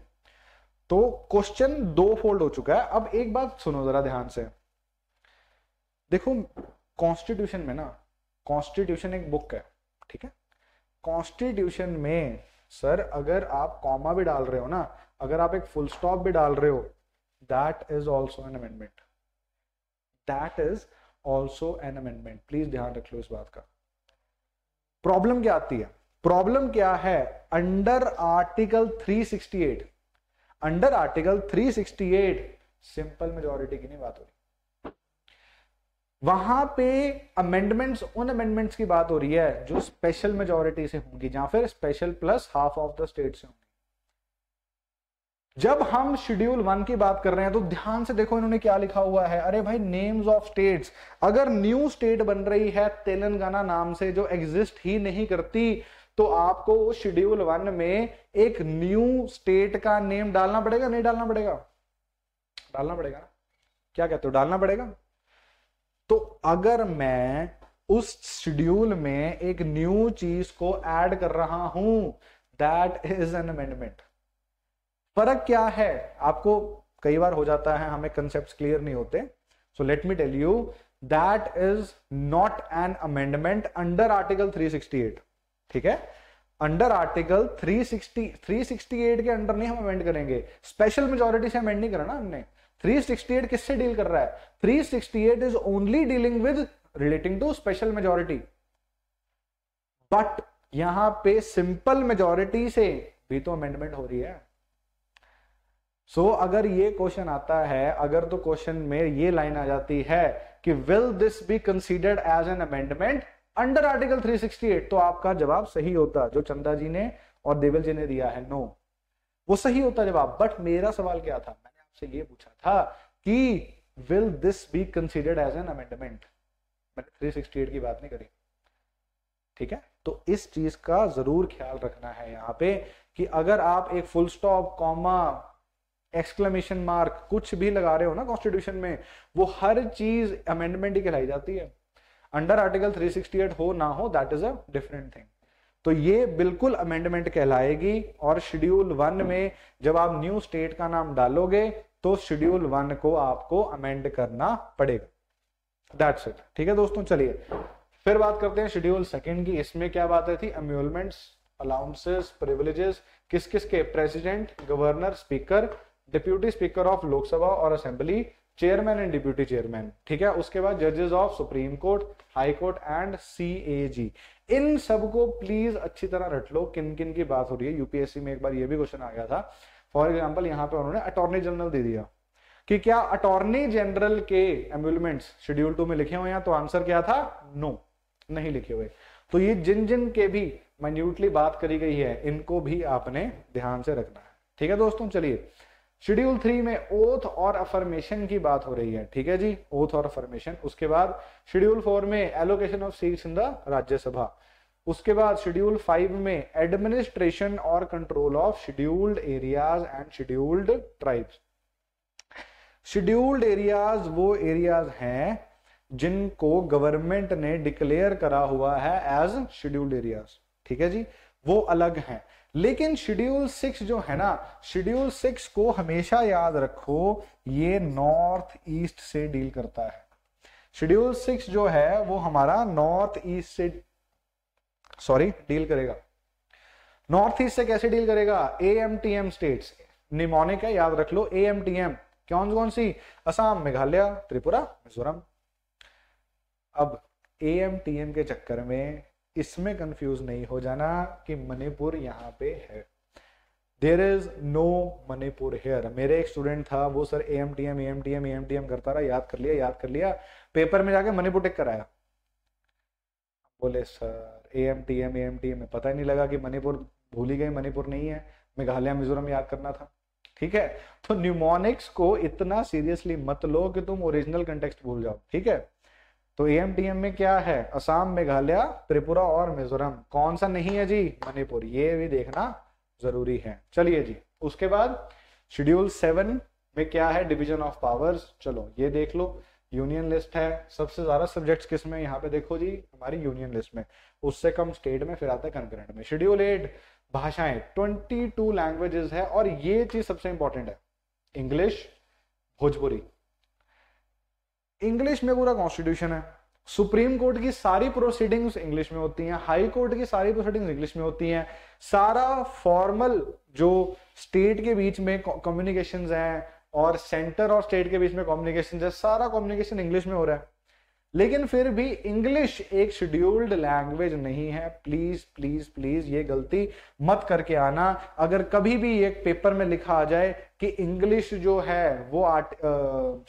तो क्वेश्चन दो फोल्ड हो चुका है अब एक बात सुनो जरा ध्यान से देखो कॉन्स्टिट्यूशन में ना कॉन्स्टिट्यूशन एक बुक है ठीक है कॉन्स्टिट्यूशन में सर अगर आप कॉमा भी डाल रहे हो ना अगर आप एक फुल स्टॉप भी डाल रहे हो that is also an amendment that is also an amendment please ध्यान रख लो इस बात का प्रॉब्लम क्या आती है प्रॉब्लम क्या है under article 368 under article 368 simple majority की नहीं बात हो रही वहां पे अमेंडमेंट्स उन अमेंडमेंट्स की बात हो रही है जो स्पेशल मेजोरिटी से होंगी या फिर special plus half of the state से होंगी जब हम शेड्यूल वन की बात कर रहे हैं तो ध्यान से देखो इन्होंने क्या लिखा हुआ है अरे भाई नेम्स ऑफ स्टेट्स अगर न्यू स्टेट बन रही है तेलंगाना नाम से जो एग्जिस्ट ही नहीं करती तो आपको शेड्यूल वन में एक न्यू स्टेट का नेम डालना पड़ेगा नहीं डालना पड़ेगा डालना पड़ेगा क्या कहते हो डालना पड़ेगा तो अगर मैं उस शेड्यूल में एक न्यू चीज को ऐड कर रहा हूं दैट इज एन अमेंडमेंट फर्क क्या है आपको कई बार हो जाता है हमें कंसेप्ट क्लियर नहीं होते so let me tell you that is not an amendment under article 368 ठीक है अंडर आर्टिकल 360 368 के अंडर नहीं हम अमेंड करेंगे स्पेशल मेजोरिटी से अमेंड नहीं करना हमने 368 किससे डील कर रहा है 368 is only dealing with relating to special majority but यहां पे सिंपल मेजोरिटी से भी तो अमेंडमेंट हो रही है सो so, अगर ये क्वेश्चन आता है अगर तो क्वेश्चन में ये लाइन आ जाती है कि will this be considered as an amendment under article 368 तो आपका जवाब सही होता जो चंदा जी ने और देवल जी ने दिया है नो no. वो सही होता जवाब बट मेरा सवाल क्या था आपसे ये पूछा था कि will this be considered as an amendment मैंने एट की बात नहीं करी ठीक है तो इस चीज का जरूर ख्याल रखना है यहाँ पे कि अगर आप एक full stop comma exclamation mark कुछ भी लगा रहे हो ना कॉन्स्टिट्यूशन में वो हर चीज अमेंडमेंट ही कहलाई जाती है अंडर आर्टिकल 368 हो ना हो that is a different thing तो ये बिल्कुल अमेंडमेंट कहलाएगी और शेड्यूल वन में जब आप न्यू स्टेट का नाम डालोगे तो शेड्यूल वन को आपको अमेंड करना पड़ेगा दैट्स इट ठीक है दोस्तों चलिए फिर बात करते हैं शेड्यूल सेकंड की इसमें क्या बात है थी अम्यूलमेंट अलाउंसेस प्रिविलेजेस किस किस के president governor speaker deputy speaker of Lok Sabha और assembly chairman and deputy chairman ठीक है उसके बाद जजेस of supreme court high court and C इन सबको प्लीज अच्छी तरह रट लो किन किन की बात हो रही है यूपीएससी में एक बार ये भी क्वेश्चन आ गया था फॉर एग्जाम्पल यहाँ पे उन्होंने अटोर्नी जनरल दे दिया कि क्या अटोर्नी जनरल के एम्बुलमेंट्स शेड्यूल टू में लिखे हुए हैं तो आंसर क्या था नो no, नहीं लिखे हुए तो ये जिन जिन के भी माइन्यूटली बात करी गई है इनको भी आपने ध्यान से रखना है ठीक है दोस्तों चलिए शेड्यूल थ्री में ओथ और अफर्मेशन की बात हो रही है ठीक है जी ओथ और अफर्मेशन उसके बाद शेड्यूल फोर में allocation of seats in the Rajya Sabha उसके बाद शेड्यूल फाइव में एडमिनिस्ट्रेशन और control of scheduled areas and scheduled tribes scheduled areas वो एरियाज हैं जिनको गवर्नमेंट ने डिक्लेयर करा हुआ है एज शेड्यूल्ड एरियाज ठीक है जी वो अलग हैं लेकिन शेड्यूल सिक्स जो है ना शेड्यूल सिक्स को हमेशा याद रखो ये नॉर्थ ईस्ट से डील करता है शेड्यूल सिक्स जो है वो हमारा नॉर्थ ईस्ट से सॉरी डील करेगा नॉर्थ ईस्ट से कैसे डील करेगा A M T M state mnemonic है याद रख लो ए एम टी एम कौन कौन सी असम मेघालय त्रिपुरा मिजोरम अब ए एम टी एम के चक्कर में इसमें कंफ्यूज नहीं हो जाना कि मणिपुर यहाँ पे है there is no Manipur here मेरे एक स्टूडेंट था वो sir A M T M A M T M A M T M करता रहा याद कर लिया याद कर लिया पेपर में जाके मणिपुर टेक कराया बोले sir A M T M A M T M पता ही नहीं लगा कि मणिपुर भूली गई मणिपुर नहीं है मेघालय मिजोरम याद करना था ठीक है तो न्यूमोनिक्स को इतना सीरियसली मत लो कि तुम ओरिजिनल कंटेक्स्ट भूल जाओ ठीक है तो एम में क्या है असम मेघालय त्रिपुरा और मिजोरम कौन सा नहीं है जी मणिपुर ये भी देखना जरूरी है चलिए जी उसके बाद शेड्यूल सेवन में क्या है डिवीजन ऑफ पावर्स चलो ये देख लो यूनियन लिस्ट है सबसे ज्यादा सब्जेक्ट्स किस में यहाँ पे देखो जी हमारी यूनियन लिस्ट में उससे कम स्टेट में फिर आता है कंकरेंट में शेड्यूल एट भाषाएं ट्वेंटी टू लैंग्वेजेस है और ये चीज सबसे इंपॉर्टेंट है इंग्लिश भोजपुरी इंग्लिश में पूरा कॉन्स्टिट्यूशन है सुप्रीम कोर्ट की सारी प्रोसीडिंग्स इंग्लिश में होती हैं हाई कोर्ट की सारी प्रोसीडिंग्स इंग्लिश में होती हैं सारा फॉर्मल जो स्टेट के बीच में कम्युनिकेशन है और सेंटर और स्टेट के बीच में कम्युनिकेशन है सारा कम्युनिकेशन इंग्लिश में हो रहा है लेकिन फिर भी इंग्लिश एक शेड्यूल्ड लैंग्वेज नहीं है प्लीज प्लीज प्लीज ये गलती मत करके आना अगर कभी भी एक पेपर में लिखा आ जाए कि इंग्लिश जो है वो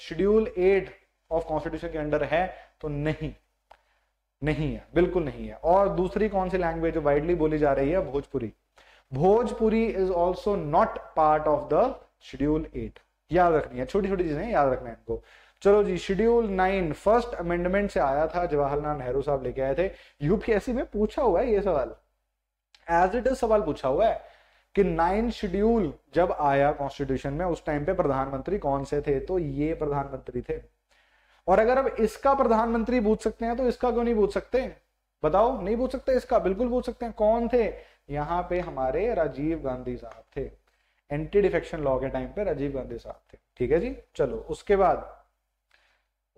शेड्यूल एट ऑफ कॉन्स्टिट्यूशन के अंडर है तो नहीं नहीं है बिल्कुल नहीं है और दूसरी कौन सी लैंग्वेज जो वाइडली बोली जा रही है Bhojpuri Bhojpuri is also not part of the schedule eight याद रखनी है छोटी छोटी चीजें याद रखना है इनको चलो जी शेड्यूल नाइन फर्स्ट अमेंडमेंट से आया था जवाहरलाल नेहरू साहब लेके आए थे यूपीएससी में पूछा हुआ है ये सवाल एज इट इज सवाल पूछा हुआ है कि नाइन शेड्यूल जब आया कॉन्स्टिट्यूशन में उस टाइम पे प्रधानमंत्री कौन से थे तो ये प्रधानमंत्री थे और अगर अब इसका प्रधानमंत्री पूछ सकते हैं तो इसका क्यों नहीं पूछ सकते बताओ नहीं पूछ सकते इसका बिल्कुल पूछ सकते हैं कौन थे यहाँ पे हमारे राजीव गांधी साहब थे एंटी डिफेक्शन लॉ के टाइम पे राजीव गांधी साहब थे ठीक है जी चलो उसके बाद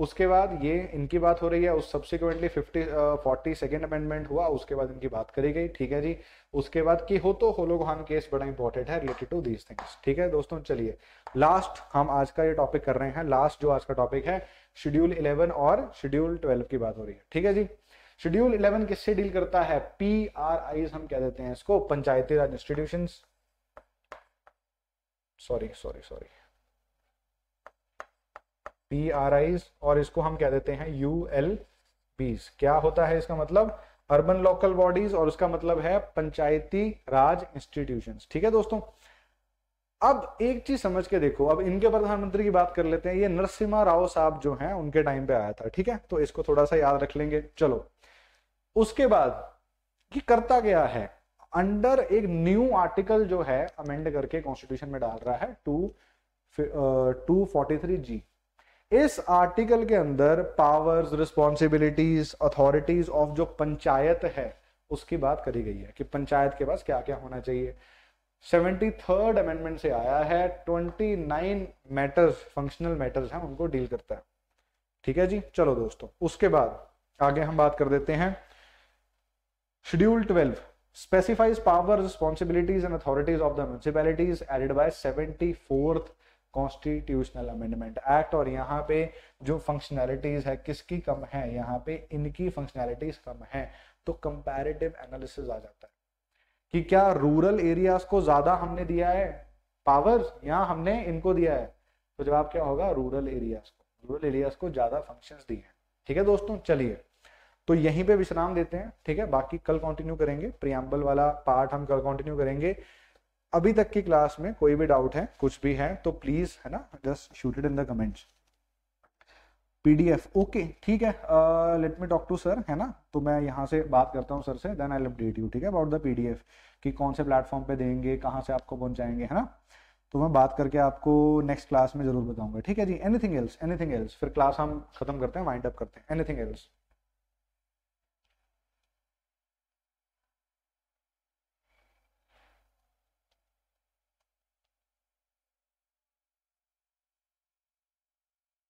उसके बाद ये इनकी बात हो रही है उस subsequently fifty forty second amendment हुआ उसके बाद इनकी बात करी गई ठीक है जी उसके बाद की हो तो होलोगोहान केस बड़ा इंपॉर्टेंट है रिलेटेड टू दीज थिंग्स ठीक है दोस्तों चलिए लास्ट हम आज का ये टॉपिक कर रहे हैं लास्ट जो आज का टॉपिक है शेड्यूल 11 और शेड्यूल 12 की बात हो रही है ठीक है जी शेड्यूल 11 किससे डील करता है पी आर आई हम क्या देते हैं इसको Panchayati Raj institution sorry sorry sorry P R Is और इसको हम क्या देते हैं यू एल बीज क्या होता है इसका मतलब अर्बन लोकल बॉडीज और उसका मतलब है पंचायती राज इंस्टीट्यूशंस ठीक है दोस्तों अब एक चीज समझ के देखो अब इनके प्रधानमंत्री की बात कर लेते हैं ये नरसिम्हा राव साहब जो हैं उनके टाइम पे आया था ठीक है तो इसको थोड़ा सा याद रख लेंगे चलो उसके बाद कि करता गया है अंडर एक न्यू आर्टिकल जो है अमेंड करके कॉन्स्टिट्यूशन में डाल रहा है two two forty three G इस आर्टिकल के अंदर पावर्स रिस्पॉन्सिबिलिटीज अथॉरिटीज ऑफ जो पंचायत है उसकी बात करी गई है कि पंचायत के पास क्या क्या होना चाहिए सेवेंटी थर्ड अमेंडमेंट से आया है twenty nine matters functional matters हैं उनको डील करता है ठीक है जी चलो दोस्तों उसके बाद आगे हम बात कर देते हैं schedule twelve specifies power responsibilities and authorities of the municipalities added by seventy fourth constitutional amendment act और यहाँ पे जो फंक्शनैलिटीज है किसकी कम है यहाँ पे इनकी फंक्शनैलिटीज कम है तो कंपेरेटिव एनालिसिस आ जाता है कि क्या रूरल एरियाज को ज्यादा हमने दिया है पावर या हमने इनको दिया है तो जवाब क्या होगा रूरल एरियाज को रूरल एरियाज को ज्यादा फंक्शंस दिए हैं ठीक है दोस्तों चलिए तो यहीं पे विश्राम देते हैं ठीक है बाकी कल कंटिन्यू करेंगे प्रियम्बल वाला पार्ट हम कल कंटिन्यू करेंगे अभी तक की क्लास में कोई भी डाउट है कुछ भी है तो प्लीज है ना just shoot it in the comments PDF okay ठीक है let me talk to sir है ना तो मैं यहाँ से बात करता हूँ सर से देन आई अपडेट यू ठीक है अबाउट द पीडीएफ कि कौन से प्लेटफॉर्म पे देंगे कहाँ से आपको पहुँचाएंगे है ना तो मैं बात करके आपको नेक्स्ट क्लास में जरूर बताऊंगा ठीक है जी एनीथिंग एल्स एनीथिंग एल्स फिर क्लास हम खत्म करते हैं वाइंड अप करते हैं एनीथिंग एल्स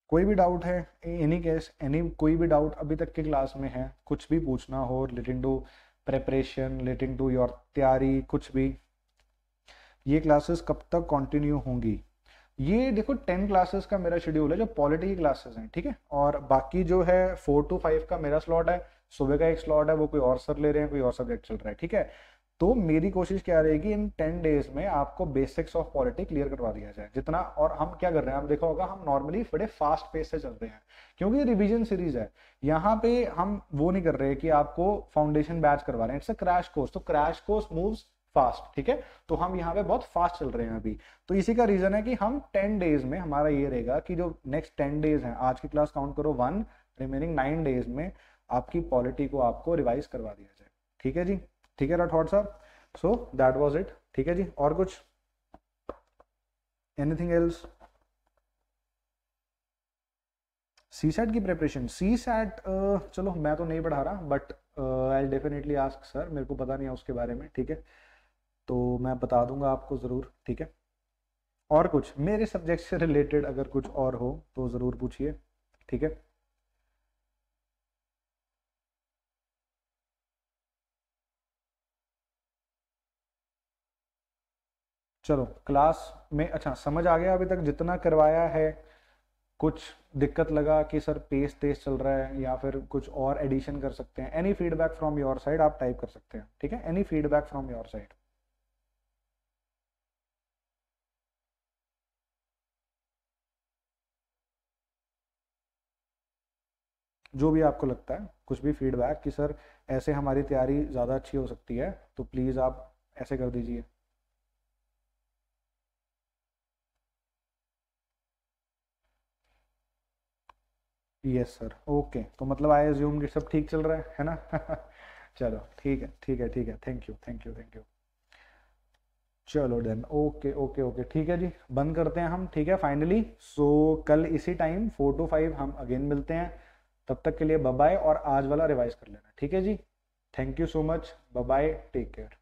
कोई भी डाउट है एनी केस एनी कोई भी डाउट अभी तक के क्लास में है कुछ भी पूछना हो relating to preparation relating to your तैयारी कुछ भी ये क्लासेस कब तक कंटिन्यू होंगी ये देखो टेन क्लासेस का मेरा शेड्यूल है जो पॉलिटी की क्लासेस हैं ठीक है और बाकी जो है फोर टू फाइव का मेरा स्लॉट है सुबह का एक स्लॉट है वो कोई और सर ले रहे हैं कोई और सब्जेक्ट चल रहा है ठीक है तो मेरी कोशिश क्या रहेगी इन टेन डेज में आपको बेसिक्स ऑफ पॉलिटी क्लियर करवा दिया जाए जितना और हम क्या कर रहे हैं आप देखा होगा हम नॉर्मली बड़े फास्ट पेस से चल रहे हैं क्योंकि रिविजन सीरीज है यहाँ पे हम वो नहीं कर रहे कि आपको फाउंडेशन बैच करवा रहे हैं इट्स अ क्रैश कोर्स तो क्रैश कोर्स मूव फास्ट ठीक है तो हम यहाँ पे बहुत फास्ट चल रहे हैं अभी तो इसी का रीजन है कि हम टेन डेज में हमारा ये रहेगा कि जो नेक्स्ट टेन डेज है आज की क्लास काउंट करो वन रिमेनिंग नाइन डेज में आपकी पॉलिटी को आपको रिवाइज करवा दिया जाए ठीक है जी ठीक है राठौर साहब सो दैट वॉज इट ठीक है जी और कुछ एनीथिंग एल्स सी सैट की प्रिपरेशन सी सैट चलो मैं तो नहीं पढ़ा रहा but I definitely ask sir मेरे को पता नहीं है उसके बारे में ठीक है तो मैं बता दूंगा आपको ज़रूर ठीक है और कुछ मेरे सब्जेक्ट से रिलेटेड अगर कुछ और हो तो ज़रूर पूछिए ठीक है चलो क्लास में अच्छा समझ आ गया अभी तक जितना करवाया है कुछ दिक्कत लगा कि सर पेज तेज चल रहा है या फिर कुछ और एडिशन कर सकते हैं any feedback from your side आप टाइप कर सकते हैं ठीक है any feedback from your side जो भी आपको लगता है कुछ भी फीडबैक कि सर ऐसे हमारी तैयारी ज़्यादा अच्छी हो सकती है तो प्लीज़ आप ऐसे कर दीजिए यस सर ओके तो मतलब आई एज्यूम कि सब ठीक चल रहा है है ना चलो ठीक है ठीक है ठीक है thank you thank you thank you चलो डन ओके ओके ओके ठीक है जी बंद करते हैं हम ठीक है फाइनली सो so, कल इसी टाइम फोर टू फाइव हम अगेन मिलते हैं तब तक के लिए बाय और आज वाला रिवाइज कर लेना ठीक है जी thank you so much bye take care